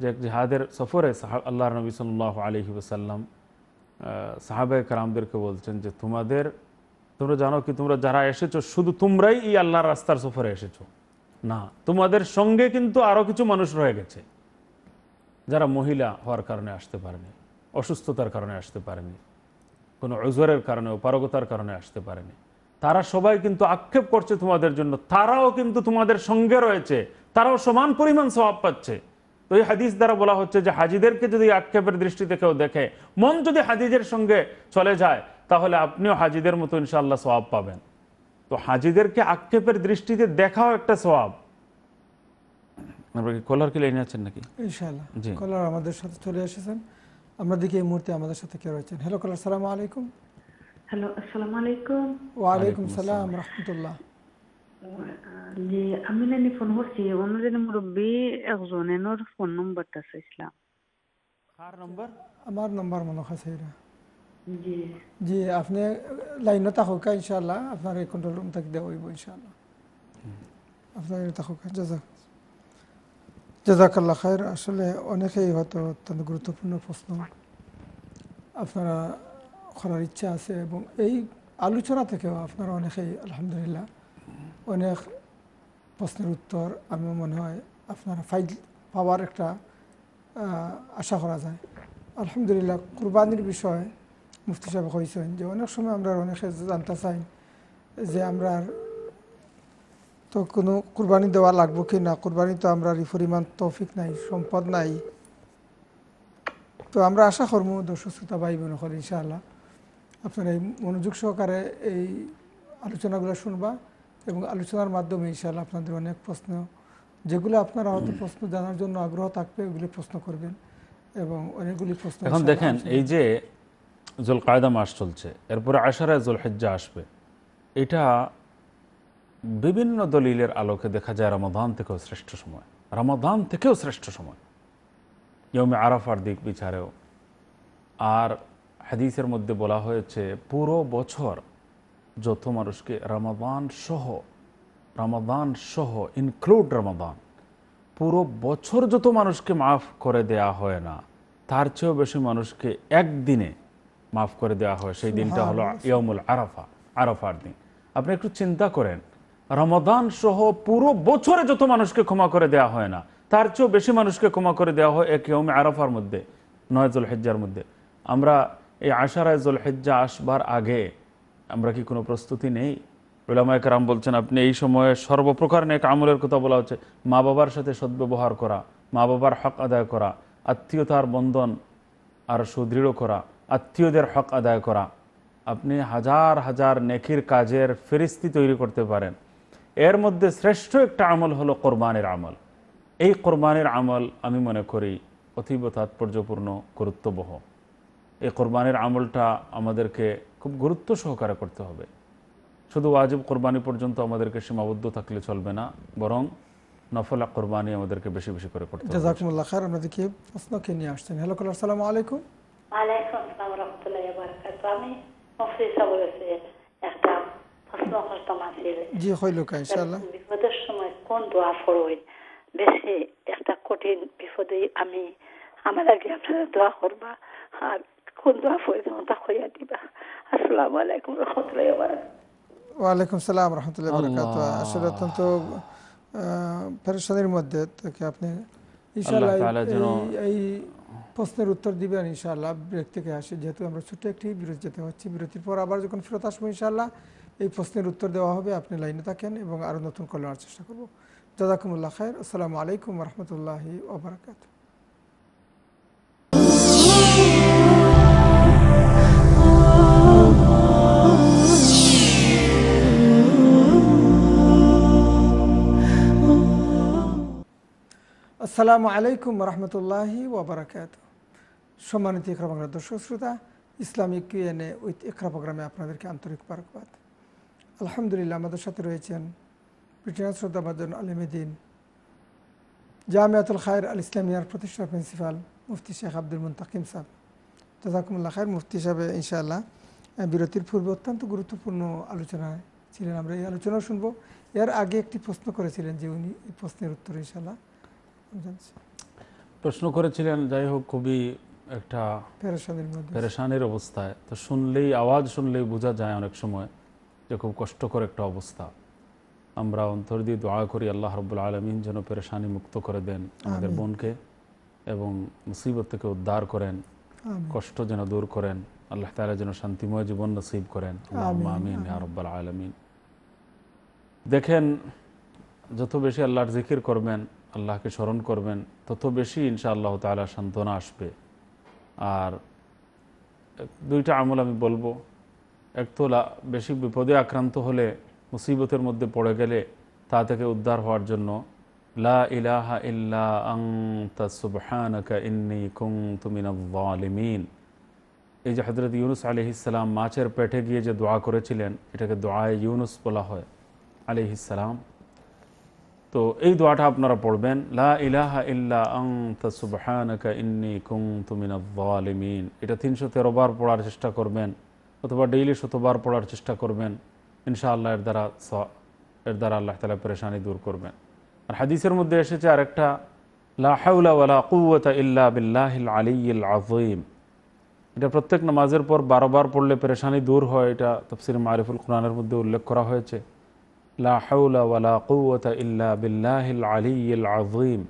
যে জাহাদের সফরে আল্লাহ নবী সাল্লাহ আলহি ওসাল্লাম সাহাবে কারামদেরকে বলছেন যে তোমাদের তোমরা জানো কি তোমরা যারা এসেছো শুধু তোমরাই এই আল্লাহর রাস্তার সফরে এসেছো না তোমাদের সঙ্গে কিন্তু আরও কিছু মানুষ রয়ে গেছে যারা মহিলা হওয়ার কারণে আসতে পারেনি অসুস্থতার কারণে আসতে পারেনি কোনো ওজরের কারণে অপারগতার কারণে আসতে পারেনি তারা সবাই কিন্তু আক্ষেপ করছে তোমাদের জন্য তারাও কিন্তু তোমাদের সঙ্গে রয়েছে তারাও সমান পরিমাণ স্বভাব পাচ্ছে তো এই হাদিস দ্বারা বলা হচ্ছে যে হাজিদেরকে যদি আক্ষেপের দৃষ্টিতে কেউ দেখে মন যদি হাজিদের সঙ্গে চলে যায় তাহলে আপনিও হাজিদের মতো ইনশাল্লাহ স্বভাব পাবেন তো হাজিদেরকে আক্ষেপের দৃষ্টিতে দেখাও একটা স্বভাব আপনার কি কলার কি লাইনে আছেন নাকি ইনশাল্লাহ কলার আমাদের সাথে চলে এসেছেন আমরা দেখি এই মুহূর্তে আমাদের সাথে কে রয়েছেন হ্যালো কালার সালাম আলাইকুম হ্যালো আসসালামু আলাইকুম ওয়ালাইকুম সালাম রহমতুল্লাহ জি আমি নানি ফোন করছি অন্যজন মুরব্বী একজনের ফোন নম্বরটা ইসলাম কার নম্বর আমার নম্বর মনে আছে এরা জি জি আপনি লাইনে থাকুক ইনশাআল্লাহ আপনার এই কন্ট্রোল রুম থাকতে হইব ইনশাআল্লাহ আপনার থাকুক জাজাক জাজাকাল্লা খায়ের আসলে অনেকেই হয়তো অত্যন্ত গুরুত্বপূর্ণ প্রশ্ন আপনারা করার ইচ্ছা আছে এবং এই আলোচনা থেকেও আপনারা অনেকেই আলহামদুলিল্লাহ অনেক প্রশ্নের উত্তর আমি মনে হয় আপনারা ফাইল পাওয়ার একটা আশা করা যায় আলহামদুলিল্লাহ কুরবানির বিষয়ে মুফতি সাহেব হয়েছেন যে অনেক সময় আমরা অনেকে জানতে চাই যে আমরা তো কোনো কুরবানি দেওয়া লাগবো কি না কুরবানি তো আমরা পরিমাণ তৌফিক নাই সম্পদ নাই তো আমরা আশা করবো দর্শক শ্রোতা ভাই মনে করি ইনশাআল্লাহ আপনার এই মনোযোগ সহকারে এই আলোচনাগুলো শুনবা এবং আলোচনার মাধ্যমে ইনশাআল্লাহ আপনাদের অনেক প্রশ্ন যেগুলো আপনারা হয়তো প্রশ্ন জানার জন্য আগ্রহ থাকবে ওগুলি প্রশ্ন করবেন এবং অনেকগুলি প্রশ্ন এখন দেখেন এই যে জোল কায়দা মাস চলছে এরপরে আশারায় জোল হেজ্জা আসবে এটা বিভিন্ন দলিলের আলোকে দেখা যায় রমাদান থেকেও শ্রেষ্ঠ সময় রমাদান থেকেও শ্রেষ্ঠ সময় ইয়মে আরাফার দিক বিচারেও আর হাদিসের মধ্যে বলা হয়েছে পুরো বছর যত মানুষকে রমাদান সহ রমাদান সহ ইনক্লুড রমাদান পুরো বছর যত মানুষকে মাফ করে দেয়া হয় না তার চেয়েও বেশি মানুষকে একদিনে মাফ করে দেওয়া হয় সেই দিনটা হলো ইয়মুল আরাফা আরাফার দিন আপনি একটু চিন্তা করেন রমদান সহ পুরো বছরে যত মানুষকে ক্ষমা করে দেওয়া হয় না তার চেয়েও বেশি মানুষকে ক্ষমা করে দেওয়া হয় একে ওমে আরফার মধ্যে নয়জুল হেজ্জার মধ্যে আমরা এই আশারায়জুল হেজ্জা আসবার আগে আমরা কি কোনো প্রস্তুতি নেই ওলামায় রাম বলছেন আপনি এই সময়ে সর্বপ্রকার নেক আমলের কথা বলা হচ্ছে মা বাবার সাথে সদ্ব্যবহার করা মা বাবার হক আদায় করা আত্মীয়তার বন্ধন আর সুদৃঢ় করা আত্মীয়দের হক আদায় করা আপনি হাজার হাজার নেকির কাজের ফেরিস্তি তৈরি করতে পারেন এর মধ্যে শ্রেষ্ঠ একটা আমল হলো কোরবানের আমল এই কোরবানের আমল আমি মনে করি অতীব তাৎপর্যপূর্ণ গুরুত্ববহ এই কোরবানের আমলটা আমাদেরকে খুব গুরুত্ব সহকারে করতে হবে শুধু ওয়াজিব কোরবানি পর্যন্ত আমাদেরকে সীমাবদ্ধ থাকলে চলবে না বরং নফলা কোরবানি আমাদেরকে বেশি বেশি করে করতে হবে আমরা দেখি প্রশ্নকে নিয়ে আসছেন হ্যালো কলার আলাইকুম আলাইকুম আসসালাম রাহমাতুল্লাহি ওয়া আমি একটা বিপদের সময় কোন দোয়া বেশি একটা কঠিন বিপদে আমি আমার আগে আপনারা দোয়া করবা আর কোন দোয়া তা হইয়া দিবা আলাইকুম ওয়ালাইকুম সালাম রহমতুল্লাহ বরকাত আসলে অত্যন্ত মধ্যে তাকে আপনি ইনশাআল্লাহ এই প্রশ্নের উত্তর দিবেন ইনশাআল্লাহ ব্রেক থেকে আসি যেহেতু আমরা ছোট্ট একটি বিরতি যেতে পারছি বিরতির পর আবার যখন ফেরত আসবো ইনশাআল্লাহ এই প্রশ্নের উত্তর দেওয়া হবে আপনি লাইনে থাকেন এবং আরও নতুন কল্যাণের চেষ্টা করব জাদাকুমুল্লাহ খায়ের আসসালামু আলাইকুম রহমতুল্লাহি ওবরাকাত আসসালামু আলাইকুম রহমতুল্লাহি ওবরাকাত সম্মানিত ইকরা বাংলা দর্শক শ্রোতা ইসলামিক ইউএনএ উইথ ইকরা প্রোগ্রামে আপনাদেরকে আন্তরিক পারকবাদ আলহামদুলিল্লাহ আমাদের সাথে রয়েছেন ব্রিটেন শ্রদ্ধাবাদন আলিমেদিন জামিয়াতুল খায়ের আল ইসলামিয়ার প্রতিষ্ঠা প্রিন্সিপাল মুফতি শেখ আব্দুল মুন্তাকিম সাহ জাজাকুমুল্লা খায়ের মুফতি সাহেব ইনশাআল্লাহ বিরতির পূর্বে অত্যন্ত গুরুত্বপূর্ণ আলোচনায় ছিলেন আমরা এই আলোচনা শুনবো এর আগে একটি প্রশ্ন করেছিলেন যে উনি এই প্রশ্নের উত্তর ইনশাআল্লাহ প্রশ্ন করেছিলেন যাই হোক খুবই একটা পেরেশানির অবস্থায় তো শুনলেই আওয়াজ শুনলেই বোঝা যায় অনেক সময় যে খুব কষ্টকর একটা অবস্থা আমরা অন্তর দিয়ে দোয়া করি আল্লাহ রব্বুল আলমিন যেন পেরেশানি মুক্ত করে দেন আমাদের বোনকে এবং মুসিবত থেকে উদ্ধার করেন কষ্ট যেন দূর করেন আল্লাহ তালা যেন শান্তিময় জীবন নসিব করেন আমিন রব্বাল আলমিন দেখেন যত বেশি আল্লাহর জিকির করবেন আল্লাহকে স্মরণ করবেন তত বেশি ইনশা আল্লাহ তালা সান্ত্বনা আসবে আর দুইটা আমল আমি বলবো এক তোলা বেশি বিপদে আক্রান্ত হলে মুসিবতের মধ্যে পড়ে গেলে তা থেকে উদ্ধার হওয়ার জন্য লা ইলাহা ইল্লা আংতা সুবহানাকা ইন্নি কুনতু মিনাল জালিমিন এই যে হজরত ইউনুস আলিহিসাল্লাম মাছের পেটে গিয়ে যে দোয়া করেছিলেন এটাকে দোয়া ইউনুস বলা হয় আলিহিসাল্লাম তো এই দোয়াটা আপনারা পড়বেন লা ইলাহা ইল্লা আং সুবহানাকা ইন্নি কুনতু মিনাল জালিমিন এটা তিনশো তেরো বার পড়ার চেষ্টা করবেন অথবা ডেইলি শতবার পড়ার চেষ্টা করবেন ইনশাআল্লাহ এর দ্বারা স এর দ্বারা আল্লাহ তালা পরেশানি দূর করবেন আর হাদিসের মধ্যে এসেছে আরেকটা লাহাউলা কুয়া ইল্লা বিল্লাহিল আলিল আজিম এটা প্রত্যেক নামাজের পর বারোবার পড়লে পেরেশানি দূর হয় এটা তফসির মারিফুল কোরআনের মধ্যে উল্লেখ করা হয়েছে লাহাউলা কুয়া ইল্লা বিল্লাহিল আলিল আজিম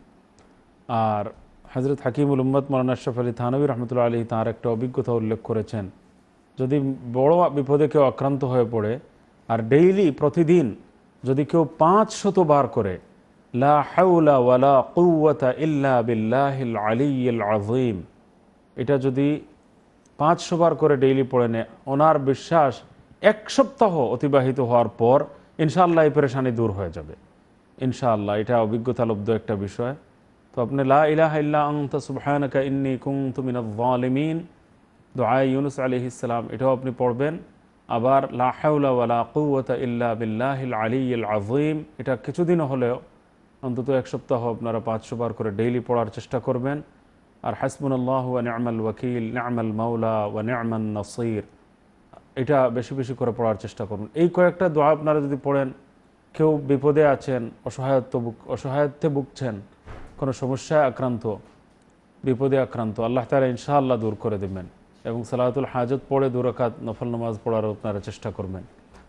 আর হজরত হাকিমুল উম্মদ মৌলানা শফ আলী থানবী রহমতুল্লা আলী তাঁর একটা অভিজ্ঞতা উল্লেখ করেছেন যদি বড় বিপদে কেউ আক্রান্ত হয়ে পড়ে আর ডেইলি প্রতিদিন যদি কেউ পাঁচ শত বার করে লা আজিম এটা যদি পাঁচশো বার করে ডেইলি পড়ে নেয় ওনার বিশ্বাস এক সপ্তাহ অতিবাহিত হওয়ার পর ইনশাআল্লাহ এই পরেশানি দূর হয়ে যাবে ইনশাআল্লাহ এটা অভিজ্ঞতা লব্ধ একটা বিষয় তো আপনি লা ইলাহা ইল্লা আংতা সুবহানাকা ইন্নি কুনতু মিনাল জালিমিন দোয়া ইউনুস আলি ইসলাম এটাও আপনি পড়বেন আবার লাহাউলা কৌতা ইল্লা বিল্লাহিল আলী ইল আজিম এটা কিছুদিন হলেও অন্তত এক সপ্তাহ আপনারা পাঁচশো বার করে ডেইলি পড়ার চেষ্টা করবেন আর হাসমুল্লাহ ওয়া নিয়ামাল ওয়াকিল নিয়ামাল মাওলা ওয়া নিয়ামান নাসির এটা বেশি বেশি করে পড়ার চেষ্টা করুন এই কয়েকটা দোয়া আপনারা যদি পড়েন কেউ বিপদে আছেন অসহায়ত্ব অসহায়ত্বে ভুগছেন কোনো সমস্যায় আক্রান্ত বিপদে আক্রান্ত আল্লাহ তালা ইনশাআল্লাহ দূর করে দেবেন এবং সালাতুল হাজত পড়ে দুরাকাত নফল নামাজ পড়ার আপনারা চেষ্টা করবেন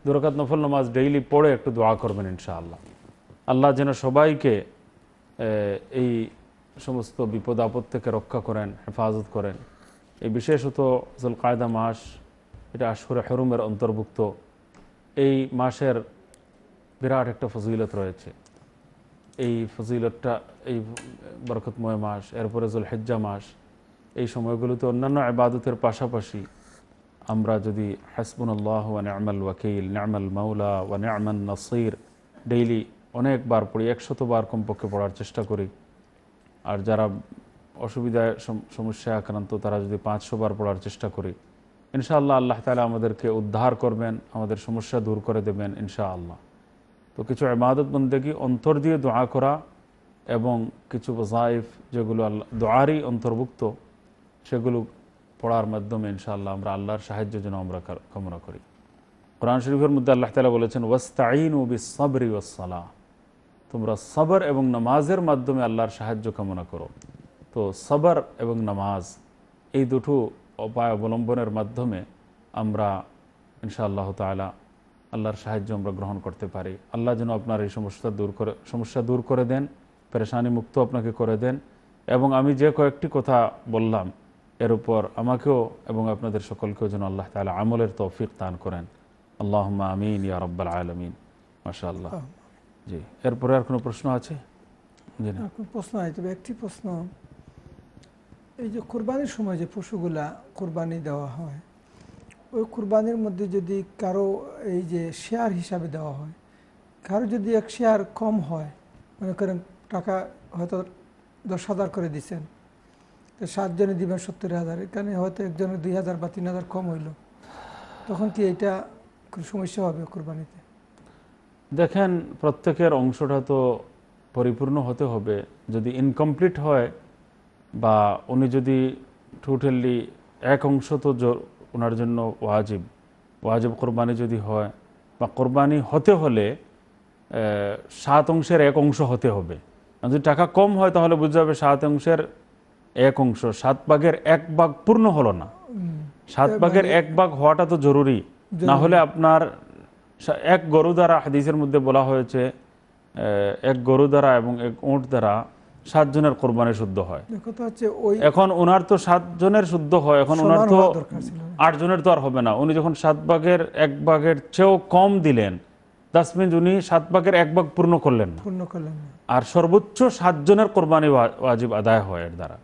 দুরাকাত নফল নামাজ ডেইলি পড়ে একটু দোয়া করবেন ইনশাআল্লাহ আল্লাহ যেন সবাইকে এই সমস্ত বিপদ আপদ থেকে রক্ষা করেন হেফাজত করেন এই বিশেষত কায়দা মাস এটা আশুরে হেরুমের অন্তর্ভুক্ত এই মাসের বিরাট একটা ফজিলত রয়েছে এই ফজিলতটা এই বরকতময় মাস এরপরে জুল হেজ্জা মাস এই সময়গুলোতে অন্যান্য আবাদতের পাশাপাশি আমরা যদি আল্লাহ ওয়ান আমল ওয়াকিল নামল মাউলা ওয়ান আমল নাসির ডেইলি অনেকবার পড়ি একশতবার কমপক্ষে পড়ার চেষ্টা করি আর যারা অসুবিধায় সমস্যায় আক্রান্ত তারা যদি পাঁচশো বার পড়ার চেষ্টা করি ইনশাআল্লাহ আল্লাহ তালা আমাদেরকে উদ্ধার করবেন আমাদের সমস্যা দূর করে দেবেন ইনশাআল্লাহ তো কিছু ইবাদত কি অন্তর দিয়ে দোয়া করা এবং কিছু জাইফ যেগুলো আল্লাহ দোয়ারই অন্তর্ভুক্ত সেগুলো পড়ার মাধ্যমে ইনশাআল্লাহ আমরা আল্লাহর সাহায্য যেন আমরা কামনা করি কোরআন শরীফের মধ্যে আল্লাহ তালা বলেছেন ওয়াস্তাইন উবি সবরি ওয়াসালা তোমরা সবর এবং নামাজের মাধ্যমে আল্লাহর সাহায্য কামনা করো তো সবর এবং নামাজ এই দুটো উপায় অবলম্বনের মাধ্যমে আমরা ইনশাআল্লাহ তালা আল্লাহর সাহায্য আমরা গ্রহণ করতে পারি আল্লাহ যেন আপনার এই সমস্যা দূর করে সমস্যা দূর করে দেন পেরেশানি মুক্ত আপনাকে করে দেন এবং আমি যে কয়েকটি কথা বললাম এর উপর আমাকেও এবং আপনাদের সকলকেও যেন আল্লাহ তালা আমলের তৌফিক দান করেন আল্লাহ আমিন ইয়া রব্বাল আলমিন আল্লাহ জি এরপরে আর কোনো প্রশ্ন আছে না প্রশ্ন আছে একটি প্রশ্ন এই যে কোরবানির সময় যে পশুগুলা কোরবানি দেওয়া হয় ওই কোরবানির মধ্যে যদি কারো এই যে শেয়ার হিসাবে দেওয়া হয় কারো যদি এক শেয়ার কম হয় মনে করেন টাকা হয়তো দশ হাজার করে দিচ্ছেন তো সাতজনে দিবেন সত্তর হাজার এখানে হয়তো একজনের দুই হাজার বা তিন হাজার কম হইল তখন কি এটা সমস্যা হবে কোরবানিতে দেখেন প্রত্যেকের অংশটা তো পরিপূর্ণ হতে হবে যদি ইনকমপ্লিট হয় বা উনি যদি টোটালি এক অংশ তো ওনার জন্য ওয়াজিব ওয়াজিব কোরবানি যদি হয় বা কোরবানি হতে হলে সাত অংশের এক অংশ হতে হবে যদি টাকা কম হয় তাহলে বুঝতে হবে সাত অংশের এক অংশ সাত ভাগের এক ভাগ পূর্ণ হলো না সাত ভাগের এক ভাগ হওয়াটা তো জরুরি না হলে আপনার এক গরু দ্বারা হাদিসের মধ্যে বলা হয়েছে এক গরু দ্বারা এবং এক উঁট দ্বারা সাতজনের কোরবানি শুদ্ধ হয় এখন তো সাতজনের শুদ্ধ হয় এখন তো আটজনের তো আর হবে না উনি যখন সাত ভাগের এক ভাগের চেয়েও কম দিলেন দাসমিন উনি সাত ভাগের এক ভাগ পূর্ণ করলেন পূর্ণ করলেন আর সর্বোচ্চ সাতজনের কোরবানি ওয়াজিব আদায় হয় এর দ্বারা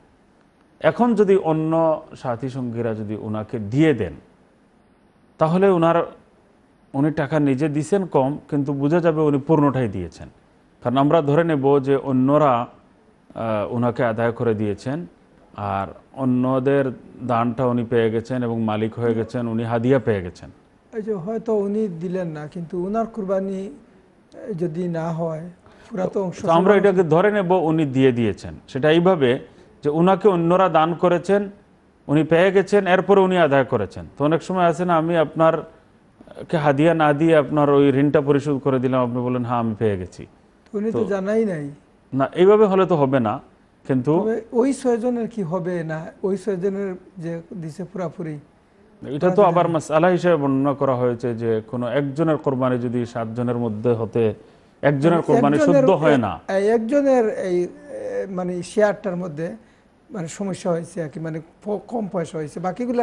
এখন যদি অন্য সাথী সঙ্গীরা যদি ওনাকে দিয়ে দেন তাহলে ওনার উনি টাকা নিজে দিছেন কম কিন্তু বোঝা যাবে উনি পূর্ণটাই দিয়েছেন কারণ আমরা ধরে নেব যে অন্যরা ওনাকে আদায় করে দিয়েছেন আর অন্যদের দানটা উনি পেয়ে গেছেন এবং মালিক হয়ে গেছেন উনি হাদিয়া পেয়ে গেছেন এই যে হয়তো উনি দিলেন না কিন্তু ওনার কুরবানি যদি না হয় আমরা এটাকে ধরে নেব উনি দিয়ে দিয়েছেন সেটা এইভাবে যে উনাকে অন্যরা দান করেছেন উনি পেয়ে গেছেন এরপরে উনি আদায় করেছেন তো অনেক সময় আছে না আমি আপনার কে হাদিয়া না দিয়ে আপনার ওই ঋণটা পরিশোধ করে দিলাম আপনি বলেন হ্যাঁ আমি পেয়ে গেছি উনি তো জানাই নাই না এইভাবে হলে তো হবে না কিন্তু ওই ছয়জনের কি হবে না ওই ছয়জনের যে দিছে পুরাপুরি এটা তো আবার মাসালা হিসেবে বর্ণনা করা হয়েছে যে কোনো একজনের কোরবানি যদি সাতজনের মধ্যে হতে একজনের মানে কোরবানি শুদ্ধ হয় না একজনের এই মানে শেয়ারটার মধ্যে মানে সমস্যা হয়েছে আর কি মানে কম পয়সা হয়েছে বাকিগুলো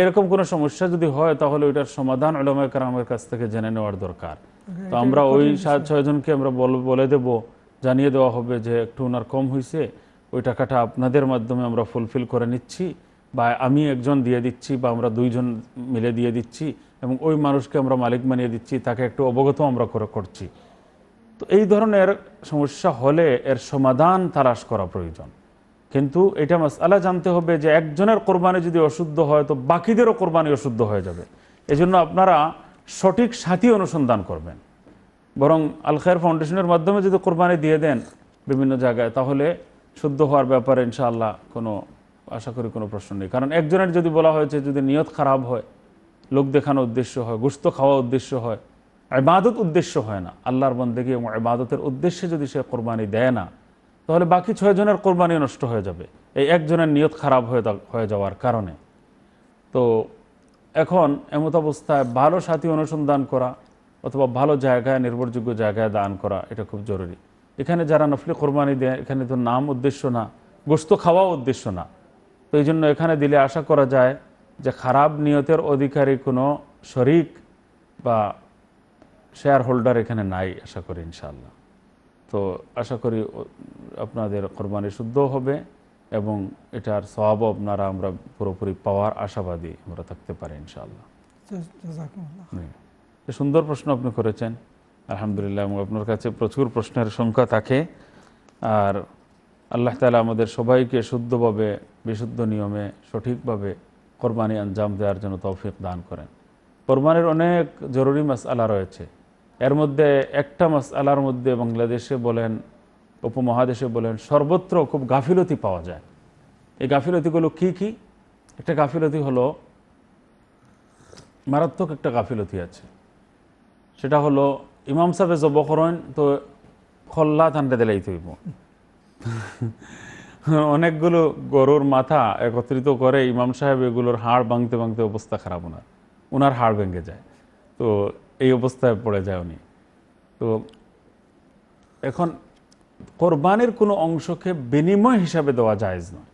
এরকম কোনো সমস্যা যদি হয় তাহলে ওইটার সমাধান ওলামায় কাছ থেকে জেনে নেওয়ার দরকার হ্যাঁ, তো আমরা ওই সাত ছয়জনকে আমরা বলে দেব জানিয়ে দেওয়া হবে যে একটু ওনার কম হয়েছে ওই টাকাটা আপনাদের মাধ্যমে আমরা ফুলফিল করে নিচ্ছি বা আমি একজন দিয়ে দিচ্ছি বা আমরা দুইজন মিলে দিয়ে দিচ্ছি এবং ওই মানুষকে আমরা মালিক মানিয়ে দিচ্ছি তাকে একটু অবগত আমরা করে করছি তো এই ধরনের সমস্যা হলে এর সমাধান তালাশ করা প্রয়োজন কিন্তু এটা আল্লাহ জানতে হবে যে একজনের কোরবানি যদি অশুদ্ধ হয় তো বাকিদেরও কোরবানি অশুদ্ধ হয়ে যাবে এজন্য আপনারা সঠিক সাথী অনুসন্ধান করবেন বরং আলখায়ের ফাউন্ডেশনের মাধ্যমে যদি কোরবানি দিয়ে দেন বিভিন্ন জায়গায় তাহলে শুদ্ধ হওয়ার ব্যাপারে ইনশাআল্লাহ কোনো আশা করি কোনো প্রশ্ন নেই কারণ একজনের যদি বলা হয়েছে যদি নিয়ত খারাপ হয় লোক দেখানো উদ্দেশ্য হয় গুস্ত খাওয়া উদ্দেশ্য হয় এবাদত উদ্দেশ্য হয় না আল্লাহর বন্দেগী এবং এবাদতের উদ্দেশ্যে যদি সে কোরবানি দেয় না তাহলে বাকি ছয়জনের কোরবানি নষ্ট হয়ে যাবে এই একজনের নিয়ত খারাপ হয়ে হয়ে যাওয়ার কারণে তো এখন এমত অবস্থায় ভালো সাথী অনুসন্ধান করা অথবা ভালো জায়গায় নির্ভরযোগ্য জায়গায় দান করা এটা খুব জরুরি এখানে যারা নফলি কোরবানি দেয় এখানে তো নাম উদ্দেশ্য না গোস্ত খাওয়া উদ্দেশ্য না তো এই জন্য এখানে দিলে আশা করা যায় যে খারাপ নিয়তের অধিকারী কোনো শরিক বা শেয়ার হোল্ডার এখানে নাই আশা করি ইনশাআল্লাহ তো আশা করি আপনাদের কোরবানি শুদ্ধ হবে এবং এটার স্বভাব আপনারা আমরা পুরোপুরি পাওয়ার আশাবাদী আমরা থাকতে পারি ইনশাআল্লাহ সুন্দর প্রশ্ন আপনি করেছেন আলহামদুলিল্লাহ এবং আপনার কাছে প্রচুর প্রশ্নের সংখ্যা থাকে আর আল্লাহ তালা আমাদের সবাইকে শুদ্ধভাবে বিশুদ্ধ নিয়মে সঠিকভাবে কোরবানি আঞ্জাম দেওয়ার জন্য তৌফিক দান করেন কোরবানির অনেক জরুরি মাস আলা রয়েছে এর মধ্যে একটা মাস আলার মধ্যে বাংলাদেশে বলেন উপমহাদেশে বলেন সর্বত্র খুব গাফিলতি পাওয়া যায় এই গাফিলতিগুলো কি কি একটা গাফিলতি হলো মারাত্মক একটা গাফিলতি আছে সেটা হলো ইমাম সাহেব জব করেন তো খল্লা ঠান্ডা দিলেই থইব অনেকগুলো গরুর মাথা একত্রিত করে ইমাম সাহেব এগুলোর হাড় ভাঙতে ভাঙতে অবস্থা খারাপ ওনার ওনার হাড় ভেঙে যায় তো এই অবস্থায় পড়ে যায় উনি তো এখন কোরবানির কোনো অংশকে বিনিময় হিসাবে দেওয়া যায় নয়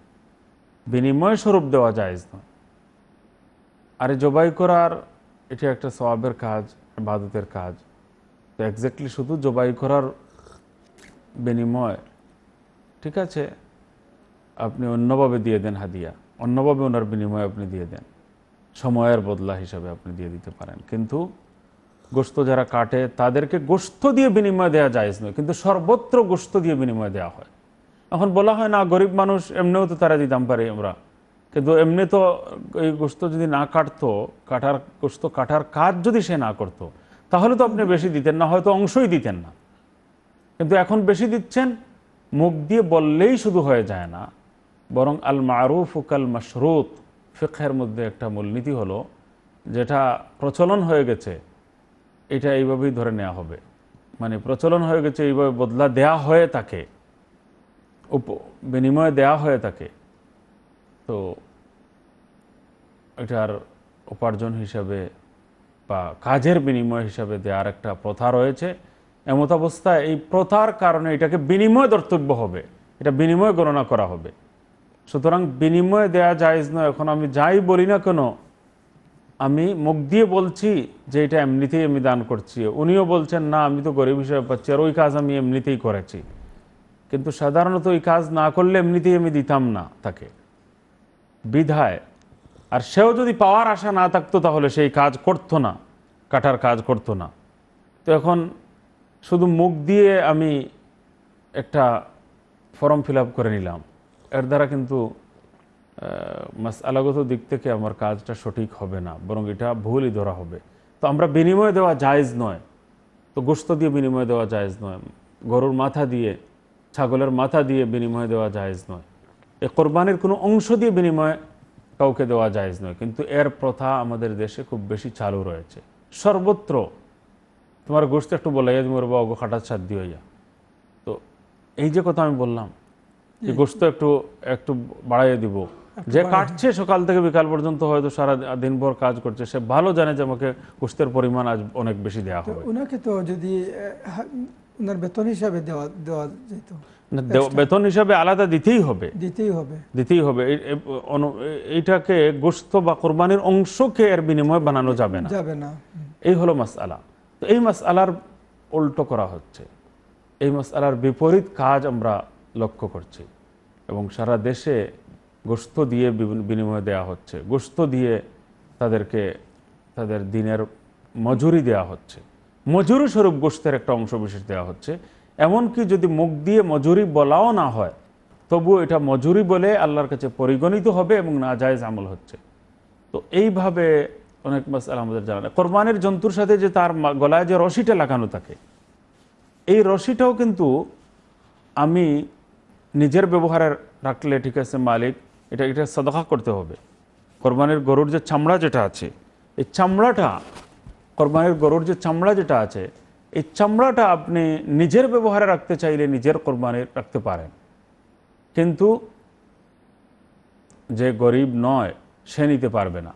বিনিময় স্বরূপ দেওয়া যায় নয় আর জবাই করার এটি একটা সবাবের কাজ বাদতের কাজ তো একজাক্টলি শুধু জবাই করার বিনিময় ঠিক আছে আপনি অন্যভাবে দিয়ে দেন হাদিয়া অন্যভাবে ওনার বিনিময় আপনি দিয়ে দেন সময়ের বদলা হিসাবে আপনি দিয়ে দিতে পারেন কিন্তু গোস্ত যারা কাটে তাদেরকে গোস্ত দিয়ে বিনিময় দেওয়া যায় নয় কিন্তু সর্বত্র গোস্ত দিয়ে বিনিময় দেওয়া হয় এখন বলা হয় না গরিব মানুষ এমনিও তো তারা দিতাম পারি আমরা কিন্তু এমনি তো এই গোস্ত যদি না কাটতো কাটার গোস্ত কাটার কাজ যদি সে না করত। তাহলে তো আপনি বেশি দিতেন না হয়তো অংশই দিতেন না কিন্তু এখন বেশি দিচ্ছেন মুখ দিয়ে বললেই শুধু হয়ে যায় না বরং আল মারুফ কাল মাসরুত ফিক্ষের মধ্যে একটা মূলনীতি হলো যেটা প্রচলন হয়ে গেছে এটা এইভাবেই ধরে নেওয়া হবে মানে প্রচলন হয়ে গেছে এইভাবে বদলা দেয়া হয়ে তাকে উপ বিনিময়ে দেয়া হয়ে তাকে তো এটার উপার্জন হিসাবে বা কাজের বিনিময় হিসাবে দেওয়ার একটা প্রথা রয়েছে এমত অবস্থায় এই প্রথার কারণে এটাকে বিনিময় দর্তব্য হবে এটা বিনিময় গণনা করা হবে সুতরাং বিনিময় দেয়া যায় নয় এখন আমি যাই বলি না কেন আমি মুখ দিয়ে বলছি যে এটা এমনিতেই আমি দান করছি উনিও বলছেন না আমি তো গরিব হিসাবে পাচ্ছি আর ওই কাজ আমি এমনিতেই করেছি কিন্তু সাধারণত ওই কাজ না করলে এমনিতেই আমি দিতাম না তাকে বিধায় আর সেও যদি পাওয়ার আশা না থাকতো তাহলে সেই কাজ করতো না কাটার কাজ করতো না তো এখন শুধু মুখ দিয়ে আমি একটা ফর্ম ফিল করে নিলাম এর দ্বারা কিন্তু মাসালাগত দিক থেকে আমার কাজটা সঠিক হবে না বরং এটা ভুলই ধরা হবে তো আমরা বিনিময় দেওয়া জায়জ নয় তো গোস্ত দিয়ে বিনিময় দেওয়া জায়জ নয় গরুর মাথা দিয়ে ছাগলের মাথা দিয়ে বিনিময় দেওয়া জায়জ নয় এ কোরবানির কোনো অংশ দিয়ে বিনিময় কাউকে দেওয়া জায়জ নয় কিন্তু এর প্রথা আমাদের দেশে খুব বেশি চালু রয়েছে সর্বত্র তোমার গোস্ত একটু বলে গেছে মোর বাবা অগো খাটার ছাদ দিয়ে যা তো এই যে কথা আমি বললাম যে গোস্ত একটু একটু বাড়াইয়ে দিব যে কাটছে সকাল থেকে বিকাল পর্যন্ত হয়তো সারা দিনভর কাজ করছে সে ভালো জানে যে আমাকে কুস্তের পরিমাণ আজ অনেক বেশি দেওয়া হবে ওনাকে তো যদি ওনার বেতন হিসাবে দেওয়া দেওয়া যেত বেতন হিসাবে আলাদা দিতেই হবে দিতেই হবে দিতেই হবে এইটাকে গোস্ত বা কোরবানির অংশকে এর বিনিময়ে বানানো যাবে না যাবে না এই হলো আলা তো এই মাস আলার উল্টো করা হচ্ছে এই মাস আলার বিপরীত কাজ আমরা লক্ষ্য করছি এবং সারা দেশে গোস্ত দিয়ে বিনিময় দেয়া হচ্ছে গোস্ত দিয়ে তাদেরকে তাদের দিনের মজুরি দেয়া হচ্ছে মজুরি স্বরূপ গোস্তের একটা অংশ বিশেষ দেওয়া হচ্ছে এমনকি যদি মুখ দিয়ে মজুরি বলাও না হয় তবুও এটা মজুরি বলে আল্লাহর কাছে পরিগণিত হবে এবং না নাজায়জ আমল হচ্ছে তো এইভাবে অনেক মাস আমাদের জানা কোরবানের জন্তুর সাথে যে তার গলায় যে রশিটা লাগানো থাকে এই রশিটাও কিন্তু আমি নিজের ব্যবহারে রাখলে ঠিক আছে মালিক এটা এটা সদাকা করতে হবে কোরবানির গরুর যে চামড়া যেটা আছে এই চামড়াটা কোরবানের গরুর যে চামড়া যেটা আছে এই চামড়াটা আপনি নিজের ব্যবহারে রাখতে চাইলে নিজের কোরবানি রাখতে পারেন কিন্তু যে গরিব নয় সে নিতে পারবে না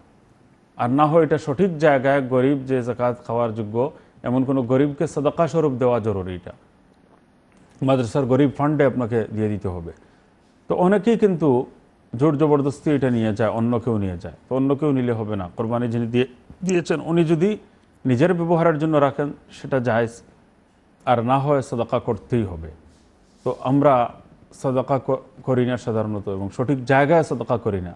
আর না হয় এটা সঠিক জায়গায় গরিব যে জাকাত খাওয়ার যোগ্য এমন কোনো গরিবকে সদাকা স্বরূপ দেওয়া জরুরি এটা মাদ্রাসার গরিব ফান্ডে আপনাকে দিয়ে দিতে হবে তো অনেকেই কিন্তু জোর জবরদস্তি এটা নিয়ে যায় অন্য কেউ নিয়ে যায় তো অন্য কেউ নিলে হবে না কোরবানি যিনি দিয়ে দিয়েছেন উনি যদি নিজের ব্যবহারের জন্য রাখেন সেটা জায়জ আর না হয় সদাকা করতেই হবে তো আমরা সদাকা করি না সাধারণত এবং সঠিক জায়গায় সদাকা করি না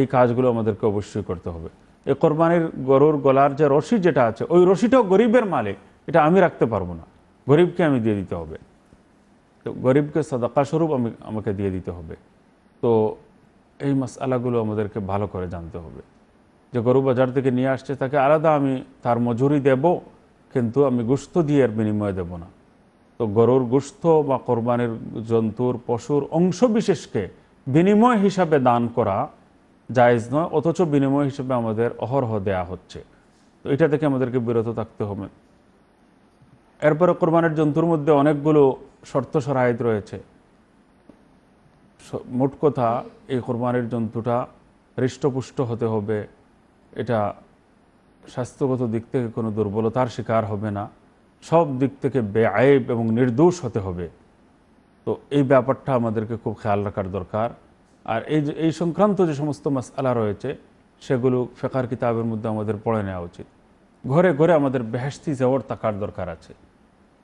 এই কাজগুলো আমাদেরকে অবশ্যই করতে হবে এই কোরবানির গরুর গলার যে রশি যেটা আছে ওই রশিটাও গরিবের মালে এটা আমি রাখতে পারবো না গরিবকে আমি দিয়ে দিতে হবে তো গরিবকে সদাকা স্বরূপ আমি আমাকে দিয়ে দিতে হবে তো এই আলাগুলো আমাদেরকে ভালো করে জানতে হবে যে গরু বাজার থেকে নিয়ে আসছে তাকে আলাদা আমি তার মজুরি দেব কিন্তু আমি গুস্ত দিয়ে এর বিনিময় দেব না তো গরুর গুস্থ বা কোরবানির জন্তুর পশুর অংশ বিশেষকে বিনিময় হিসাবে দান করা জায়জ নয় অথচ বিনিময় হিসেবে আমাদের অহরহ দেয়া হচ্ছে তো এটা থেকে আমাদেরকে বিরত থাকতে হবে এরপরে কোরবানির জন্তুর মধ্যে অনেকগুলো শর্ত সরাহিত রয়েছে মোট কথা এই কোরবানির জন্তুটা হৃষ্টপুষ্ট হতে হবে এটা স্বাস্থ্যগত দিক থেকে কোনো দুর্বলতার শিকার হবে না সব দিক থেকে বেআব এবং নির্দোষ হতে হবে তো এই ব্যাপারটা আমাদেরকে খুব খেয়াল রাখার দরকার আর এই যে এই সংক্রান্ত যে সমস্ত মাসালা রয়েছে সেগুলো ফেকার কিতাবের মধ্যে আমাদের পড়ে নেওয়া উচিত ঘরে ঘরে আমাদের বেহেস্তি যাওয়ার তাকার দরকার আছে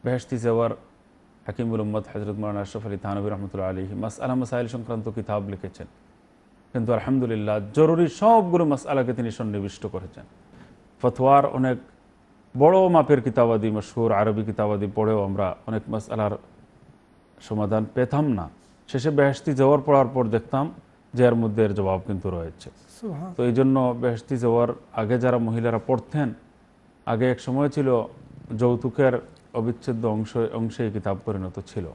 বেহস্তি যাওয়ার হাকিমুল উম্মদ হজরত মৌলানা আশরফ আলী থানবী রহমতুল্লাহ মাস মাসালা মাসাইল সংক্রান্ত কিতাব লিখেছেন কিন্তু আলহামদুলিল্লাহ জরুরি সবগুলো মাস আলাকে তিনি সন্নিবিষ্ট করেছেন ফতোয়ার অনেক বড় মাপের কিতাবাদি মশহুর আরবি কিতাবাদি পড়েও আমরা অনেক আলার সমাধান পেতাম না শেষে বেহস্তি যাওয়ার পড়ার পর দেখতাম যে এর মধ্যে এর জবাব কিন্তু রয়েছে তো এই জন্য বেহস্তি যাওয়ার আগে যারা মহিলারা পড়তেন আগে এক সময় ছিল যৌতুকের অবিচ্ছেদ্য অংশ অংশে এই কিতাব পরিণত ছিল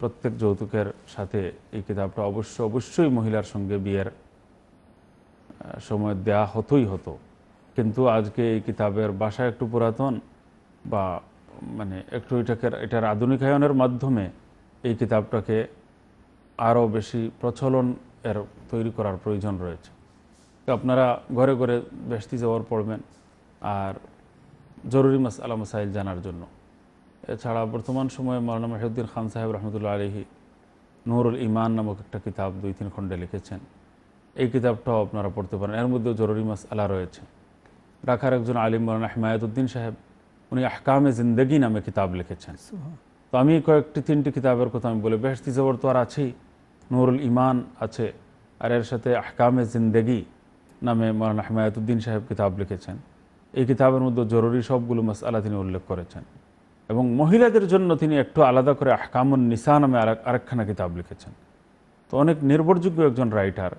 প্রত্যেক যৌতুকের সাথে এই কিতাবটা অবশ্য অবশ্যই মহিলার সঙ্গে বিয়ের সময় দেয়া হতোই হতো কিন্তু আজকে এই কিতাবের বাসা একটু পুরাতন বা মানে একটু এটাকে এটার আধুনিকায়নের মাধ্যমে এই কিতাবটাকে আরও বেশি প্রচলন এর তৈরি করার প্রয়োজন রয়েছে আপনারা ঘরে ঘরে বেশতি যাওয়ার পড়বেন আর জরুরি মাস আলামসাইল জানার জন্য এছাড়া বর্তমান সময়ে মৌলানা মাহিউদ্দিন খান সাহেব রহমতুল্লাহ আলহী নুরুল ইমান নামক একটা কিতাব দুই তিন খণ্ডে লিখেছেন এই কিতাবটাও আপনারা পড়তে পারেন এর মধ্যেও জরুরি মাস আলা রয়েছে ঢাকার একজন আলিম মৌলানা হিমায়তুদ্দিন সাহেব উনি আহকামে জিন্দগি নামে কিতাব লিখেছেন তো আমি কয়েকটি তিনটি কিতাবের কথা আমি বলি বেহস্তি জবর তো আর আছেই নুরুল ইমান আছে আর এর সাথে আহকামে জিন্দেগি নামে মৌলানা হিমায়তুদ্দিন সাহেব কিতাব লিখেছেন এই কিতাবের মধ্যে জরুরি সবগুলো আলা তিনি উল্লেখ করেছেন এবং মহিলাদের জন্য তিনি একটু আলাদা করে আহকামুন নিসা নামে আরেকখানা কিতাব লিখেছেন তো অনেক নির্ভরযোগ্য একজন রাইটার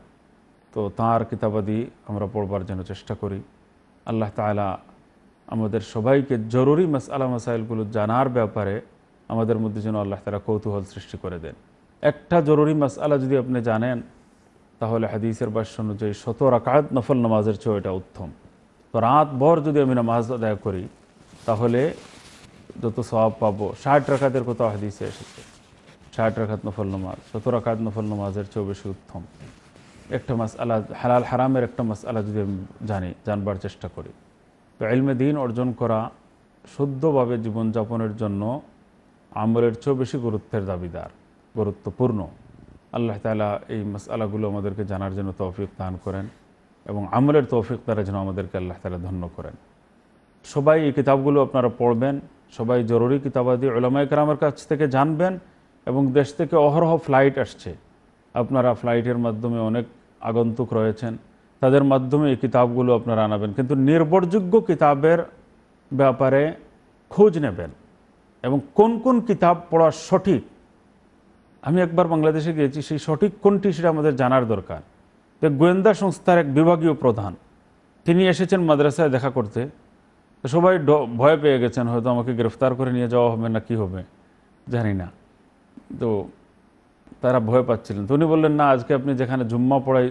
তো তাঁর কিতাবাদি আমরা পড়বার জন্য চেষ্টা করি আল্লাহ তালা আমাদের সবাইকে জরুরি মাসালা মাসাইলগুলো জানার ব্যাপারে আমাদের মধ্যে যেন আল্লাহ তালা কৌতূহল সৃষ্টি করে দেন একটা জরুরি মাসালা যদি আপনি জানেন তাহলে হাদিসের বাস অনুযায়ী শত রাকায়ত নফল নামাজের চেয়ে এটা উত্তম তো রাত ভর যদি আমি নামাজ আদায় করি তাহলে যত স্বভাব পাবো ষাট রাখাতের কত হাদিসে এসেছে ষাট রাখাত নফল নমাজ সত রাখাত নফল নমাজের চেয়েও বেশি উত্তম একটা মাস আলা হালাল হারামের একটা মাস আলা যদি আমি জানি জানবার চেষ্টা করি তো এলমে দিন অর্জন করা শুদ্ধভাবে জীবনযাপনের জন্য আমলের চেয়েও বেশি গুরুত্বের দাবিদার গুরুত্বপূর্ণ আল্লাহ তালা এই মাস আলাগুলো আমাদেরকে জানার জন্য তৌফিক দান করেন এবং আমলের তৌফিক তারা যেন আমাদেরকে আল্লাহ তালা ধন্য করেন সবাই এই কিতাবগুলো আপনারা পড়বেন সবাই জরুরি কিতাবাদি ওলামা কেরামের কাছ থেকে জানবেন এবং দেশ থেকে অহরহ ফ্লাইট আসছে আপনারা ফ্লাইটের মাধ্যমে অনেক আগন্তুক রয়েছেন তাদের মাধ্যমে এই কিতাবগুলো আপনারা আনাবেন কিন্তু নির্ভরযোগ্য কিতাবের ব্যাপারে খোঁজ নেবেন এবং কোন কোন কিতাব পড়া সঠিক আমি একবার বাংলাদেশে গিয়েছি সেই সঠিক কোনটি সেটা আমাদের জানার দরকার যে গোয়েন্দা সংস্থার এক বিভাগীয় প্রধান তিনি এসেছেন মাদ্রাসায় দেখা করতে সবাই ভয় পেয়ে গেছেন হয়তো আমাকে গ্রেফতার করে নিয়ে যাওয়া হবে না কি হবে জানি না তো তারা ভয় পাচ্ছিলেন তো উনি বললেন না আজকে আপনি যেখানে জুম্মা পড়াই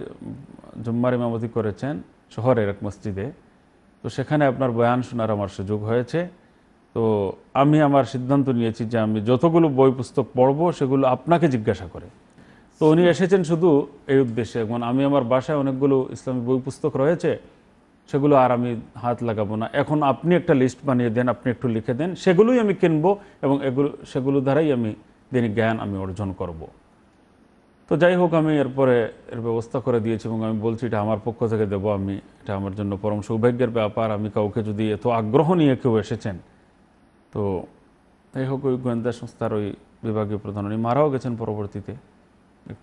জুম্মার ইমামতি করেছেন শহরের এক মসজিদে তো সেখানে আপনার বয়ান শোনার আমার সুযোগ হয়েছে তো আমি আমার সিদ্ধান্ত নিয়েছি যে আমি যতগুলো বই পুস্তক পড়ব সেগুলো আপনাকে জিজ্ঞাসা করে তো উনি এসেছেন শুধু এই উদ্দেশ্যে এবং আমি আমার বাসায় অনেকগুলো ইসলামী বই পুস্তক রয়েছে সেগুলো আর আমি হাত লাগাবো না এখন আপনি একটা লিস্ট বানিয়ে দেন আপনি একটু লিখে দেন সেগুলোই আমি কিনবো এবং এগুলো সেগুলো দ্বারাই আমি দিন জ্ঞান আমি অর্জন করব। তো যাই হোক আমি এরপরে এর ব্যবস্থা করে দিয়েছি এবং আমি বলছি এটা আমার পক্ষ থেকে দেবো আমি এটা আমার জন্য পরম সৌভাগ্যের ব্যাপার আমি কাউকে যদি এত আগ্রহ নিয়ে কেউ এসেছেন তো যাই হোক ওই গোয়েন্দা সংস্থার ওই বিভাগীয় প্রধান উনি মারাও গেছেন পরবর্তীতে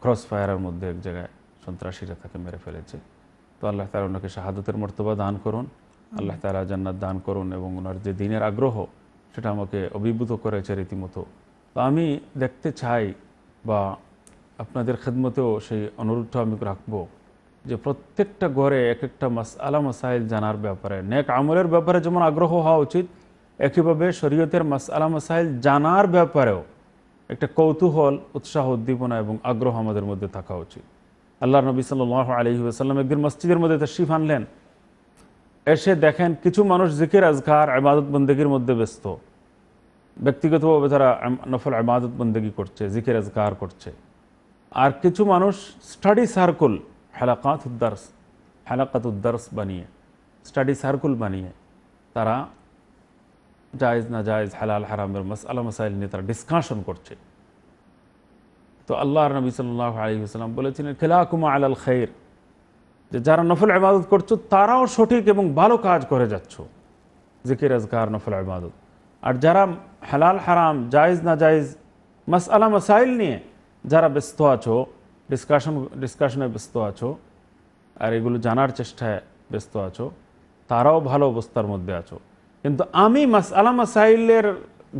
ক্রস ফায়ারের মধ্যে এক জায়গায় সন্ত্রাসীরা তাকে মেরে ফেলেছে তো আল্লাহ তালা ওনাকে শাহাদতের মর্তবা দান করুন আল্লাহ তালা জান্নাত দান করুন এবং ওনার যে দিনের আগ্রহ সেটা আমাকে অভিভূত করেছে রীতিমতো তো আমি দেখতে চাই বা আপনাদের খেদমতেও সেই অনুরোধটা আমি রাখব যে প্রত্যেকটা ঘরে এক একটা মাস আলা মাসাইল জানার ব্যাপারে নেক আমলের ব্যাপারে যেমন আগ্রহ হওয়া উচিত একইভাবে শরীয়তের মাস আলা মাসাইল জানার ব্যাপারেও একটা কৌতূহল উৎসাহ উদ্দীপনা এবং আগ্রহ আমাদের মধ্যে থাকা উচিত আল্লাহ নবী সাল আলহি আসাল্লাম একদিন মসজিদের মধ্যে তশ্রিফ আনলেন এসে দেখেন কিছু মানুষ জিকির আজগার আবাদত বন্দেগীর মধ্যে ব্যস্ত ব্যক্তিগতভাবে তারা নফল আবাদত বন্দেগী করছে জিকির আজগার করছে আর কিছু মানুষ স্টাডি সার্কুল হেলাকাত উদ্দার্স হেলাকাত উদ্দার্স বানিয়ে স্টাডি সার্কুল বানিয়ে তারা জায়েজ না জায়েজ হালাল হারামের মাস মশাইল নিয়ে তারা ডিসকাশন করছে তো আল্লাহর নবী সাল্লাহ আলহিহাস্লাম বলেছিলেন খেলা আল আলাল খৈর যে যারা নফল আবাদত করছো তারাও সঠিক এবং ভালো কাজ করে যাচ্ছ জিকির আজকার নফল আবাদত আর যারা হালাল হারাম জায়েজ না জায়েজ মাসআলা মাসাইল নিয়ে যারা ব্যস্ত আছো ডিসকাশন ডিসকাশনে ব্যস্ত আছো আর এগুলো জানার চেষ্টায় ব্যস্ত আছো তারাও ভালো অবস্থার মধ্যে আছো কিন্তু আমি মাস মাসআলা মাসাইলের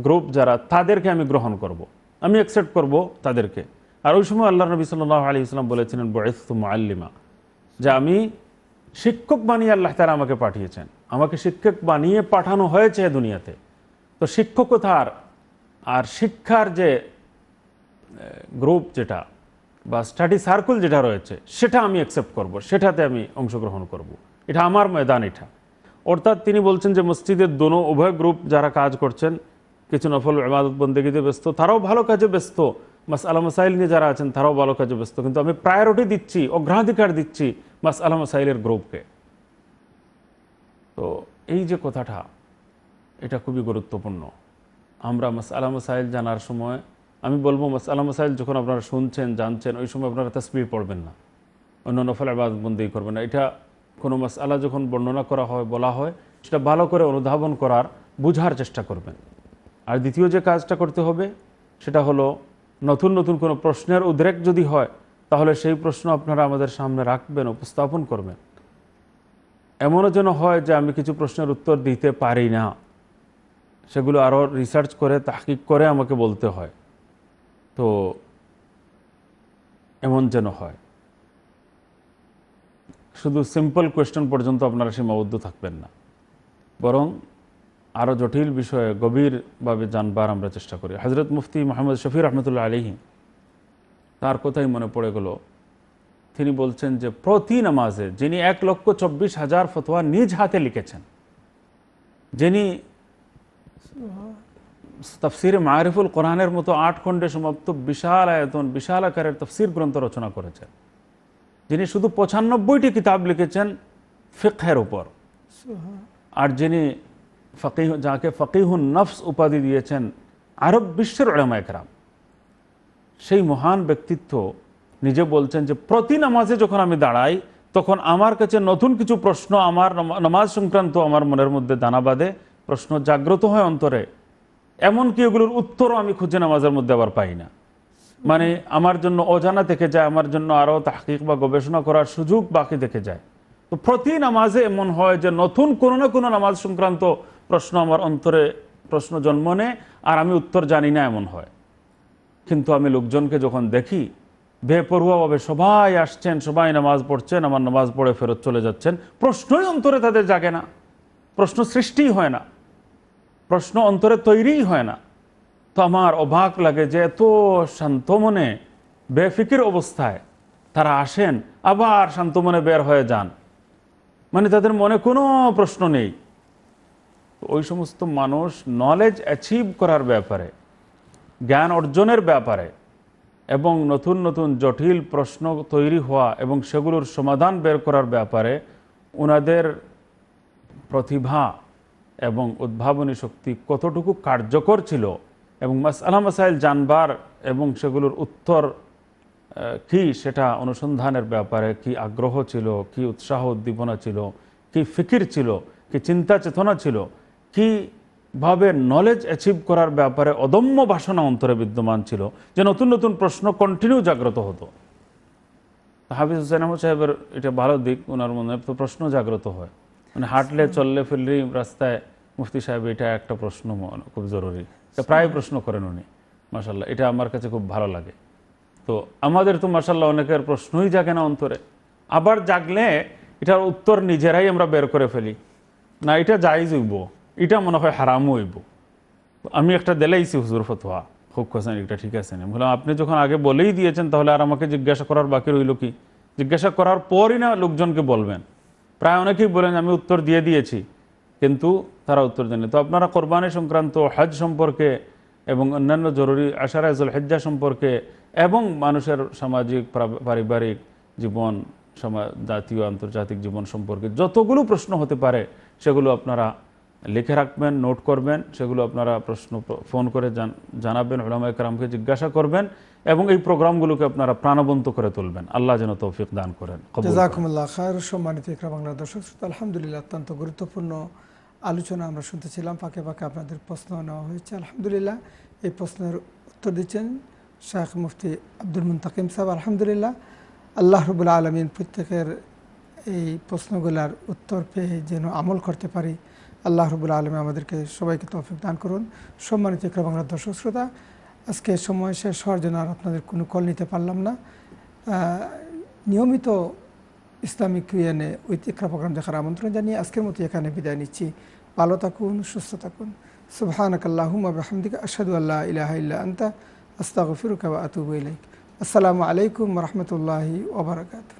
গ্রুপ যারা তাদেরকে আমি গ্রহণ করব। আমি অ্যাকসেপ্ট করব তাদেরকে আর ওই সময় আল্লাহ নবী সাল্লাহ আলী ইসলাম বলেছিলেন বয়েসুম আল্লিমা যে আমি শিক্ষক বানিয়ে আল্লাহ তারা আমাকে পাঠিয়েছেন আমাকে শিক্ষক বানিয়ে পাঠানো হয়েছে দুনিয়াতে তো শিক্ষকতার তার আর শিক্ষার যে গ্রুপ যেটা বা স্টাডি সার্কুল যেটা রয়েছে সেটা আমি অ্যাকসেপ্ট করব। সেটাতে আমি অংশগ্রহণ করব। এটা আমার ময়দান এটা অর্থাৎ তিনি বলছেন যে মসজিদের দোনো উভয় গ্রুপ যারা কাজ করছেন কিছু নফল এমাদত ব্যস্ত তারাও ভালো কাজে ব্যস্ত মাস আলা মাসাইল নিয়ে যারা আছেন তারাও ভালো কাজে ব্যস্ত কিন্তু আমি প্রায়োরিটি দিচ্ছি অগ্রাধিকার দিচ্ছি মাস আলা মাসাইলের গ্রুপকে তো এই যে কথাটা এটা খুবই গুরুত্বপূর্ণ আমরা মাস আলা মাসাইল জানার সময় আমি বলবো মাস আলা মাসাইল যখন আপনারা শুনছেন জানছেন ওই সময় আপনারা তসবির পড়বেন না অন্য নফল আবাদবন্দি করবেন না এটা কোনো মাস আলা যখন বর্ণনা করা হয় বলা হয় সেটা ভালো করে অনুধাবন করার বোঝার চেষ্টা করবেন আর দ্বিতীয় যে কাজটা করতে হবে সেটা হলো নতুন নতুন কোনো প্রশ্নের উদ্রেক যদি হয় তাহলে সেই প্রশ্ন আপনারা আমাদের সামনে রাখবেন উপস্থাপন করবেন এমনও যেন হয় যে আমি কিছু প্রশ্নের উত্তর দিতে পারি না সেগুলো আরও রিসার্চ করে তাহকিক করে আমাকে বলতে হয় তো এমন যেন হয় শুধু সিম্পল কোয়েশ্চেন পর্যন্ত আপনারা সীমাবদ্ধ থাকবেন না বরং আরও জটিল বিষয়ে গভীরভাবে জানবার আমরা চেষ্টা করি হজরত মুফতি মোহাম্মদ শফির রহমতুল্লাহ আলহী তার কথাই মনে পড়ে গেল তিনি বলছেন যে প্রতি নামাজে যিনি এক লক্ষ চব্বিশ হাজার ফতোয়া নিজ হাতে লিখেছেন যিনি তফসির মায়রিফুল কোরআনের মতো আট খণ্ডে সমাপ্ত বিশাল আয়তন বিশাল আকারের তফসির গ্রন্থ রচনা করেছেন যিনি শুধু পঁচানব্বইটি কিতাব লিখেছেন ফিকহের উপর আর যিনি ফকিহ যাকে ফকিহুন নফস উপাধি দিয়েছেন আরব বিশ্বের ওলামা একরাম সেই মহান ব্যক্তিত্ব নিজে বলছেন যে প্রতি নামাজে যখন আমি দাঁড়াই তখন আমার কাছে নতুন কিছু প্রশ্ন আমার নামাজ সংক্রান্ত আমার মনের মধ্যে দানা বাঁধে প্রশ্ন জাগ্রত হয় অন্তরে এমনকি এগুলোর উত্তরও আমি খুঁজে নামাজের মধ্যে আবার পাই না মানে আমার জন্য অজানা থেকে যায় আমার জন্য আরও তাহকিক বা গবেষণা করার সুযোগ বাকি থেকে যায় তো প্রতি নামাজে এমন হয় যে নতুন কোনো না কোনো নামাজ সংক্রান্ত প্রশ্ন আমার অন্তরে প্রশ্ন জন্ম নেয় আর আমি উত্তর জানি না এমন হয় কিন্তু আমি লোকজনকে যখন দেখি বেপরুয়াভাবে সবাই আসছেন সবাই নামাজ পড়ছেন আমার নামাজ পড়ে ফেরত চলে যাচ্ছেন প্রশ্নই অন্তরে তাদের জাগে না প্রশ্ন সৃষ্টি হয় না প্রশ্ন অন্তরে তৈরিই হয় না তো আমার অবাক লাগে যে এত শান্ত মনে বেফিকির অবস্থায় তারা আসেন আবার শান্ত মনে বের হয়ে যান মানে তাদের মনে কোনো প্রশ্ন নেই ওই সমস্ত মানুষ নলেজ অ্যাচিভ করার ব্যাপারে জ্ঞান অর্জনের ব্যাপারে এবং নতুন নতুন জটিল প্রশ্ন তৈরি হওয়া এবং সেগুলোর সমাধান বের করার ব্যাপারে ওনাদের প্রতিভা এবং উদ্ভাবনী শক্তি কতটুকু কার্যকর ছিল এবং মাসালা মাসাইল জানবার এবং সেগুলোর উত্তর কি সেটা অনুসন্ধানের ব্যাপারে কি আগ্রহ ছিল কি উৎসাহ উদ্দীপনা ছিল কি ফিকির ছিল কি চিন্তা চেতনা ছিল কীভাবে নলেজ অ্যাচিভ করার ব্যাপারে অদম্য বাসনা অন্তরে বিদ্যমান ছিল যে নতুন নতুন প্রশ্ন কন্টিনিউ জাগ্রত হতো হাফিজ হুসেন আহমদ সাহেবের এটা ভালো দিক ওনার মনে তো প্রশ্ন জাগ্রত হয় মানে হাঁটলে চললে ফেললে রাস্তায় মুফতি সাহেব এটা একটা প্রশ্ন খুব জরুরি প্রায় প্রশ্ন করেন উনি মাসাল্লাহ এটা আমার কাছে খুব ভালো লাগে তো আমাদের তো মাসাল্লাহ অনেকের প্রশ্নই জাগে না অন্তরে আবার জাগলে এটার উত্তর নিজেরাই আমরা বের করে ফেলি না এটা যাই যুগব এটা মনে হয় হারামও হইব আমি একটা দেলাইছি হুজুর ফতোয়া খুব খোঁজেন এটা ঠিক আছে না বললাম আপনি যখন আগে বলেই দিয়েছেন তাহলে আর আমাকে জিজ্ঞাসা করার বাকি রইল কি জিজ্ঞাসা করার পরই না লোকজনকে বলবেন প্রায় অনেকেই বলেন আমি উত্তর দিয়ে দিয়েছি কিন্তু তারা উত্তর দেননি তো আপনারা কোরবানি সংক্রান্ত হজ সম্পর্কে এবং অন্যান্য জরুরি আশারাইজুল হেজ্জা সম্পর্কে এবং মানুষের সামাজিক পারিবারিক জীবন জাতীয় আন্তর্জাতিক জীবন সম্পর্কে যতগুলো প্রশ্ন হতে পারে সেগুলো আপনারা লিখে রাখবেন নোট করবেন সেগুলো আপনারা প্রশ্ন ফোন করে জানাবেন ওলামা একরামকে জিজ্ঞাসা করবেন এবং এই প্রোগ্রামগুলোকে আপনারা প্রাণবন্ত করে তুলবেন আল্লাহ যেন তৌফিক দান করেন সম্মানিত ইকরা বাংলা দর্শক আলহামদুলিল্লাহ অত্যন্ত গুরুত্বপূর্ণ আলোচনা আমরা শুনতেছিলাম ফাঁকে ফাঁকে আপনাদের প্রশ্ন নেওয়া হয়েছে আলহামদুলিল্লাহ এই প্রশ্নের উত্তর দিচ্ছেন শাহ মুফতি আব্দুল মুন্তাকিম সাহেব আলহামদুলিল্লাহ আল্লাহ রবুল্লা আলমিন প্রত্যেকের এই প্রশ্নগুলার উত্তর পেয়ে যেন আমল করতে পারি আল্লাহ রবুল আলমে আমাদেরকে সবাইকে তৌফিক দান করুন সম্মানিত ইকরা দর্শক শ্রোতা আজকে সময় শেষ হওয়ার জন্য আর আপনাদের কোনো কল নিতে পারলাম না নিয়মিত ইসলামিক ক্রিয়ানে উইথ প্রোগ্রাম দেখার আমন্ত্রণ জানিয়ে আজকের মতো এখানে বিদায় নিচ্ছি ভালো থাকুন সুস্থ থাকুন সুবাহানকাল্লাহমদিক আসাদু আল্লাহ ইলাহ ইল্লা আন্তা আস্তাগফিরুকা আতুবু ইলাইক আসসালামু আলাইকুম রহমতুল্লাহি ওবরাকাতু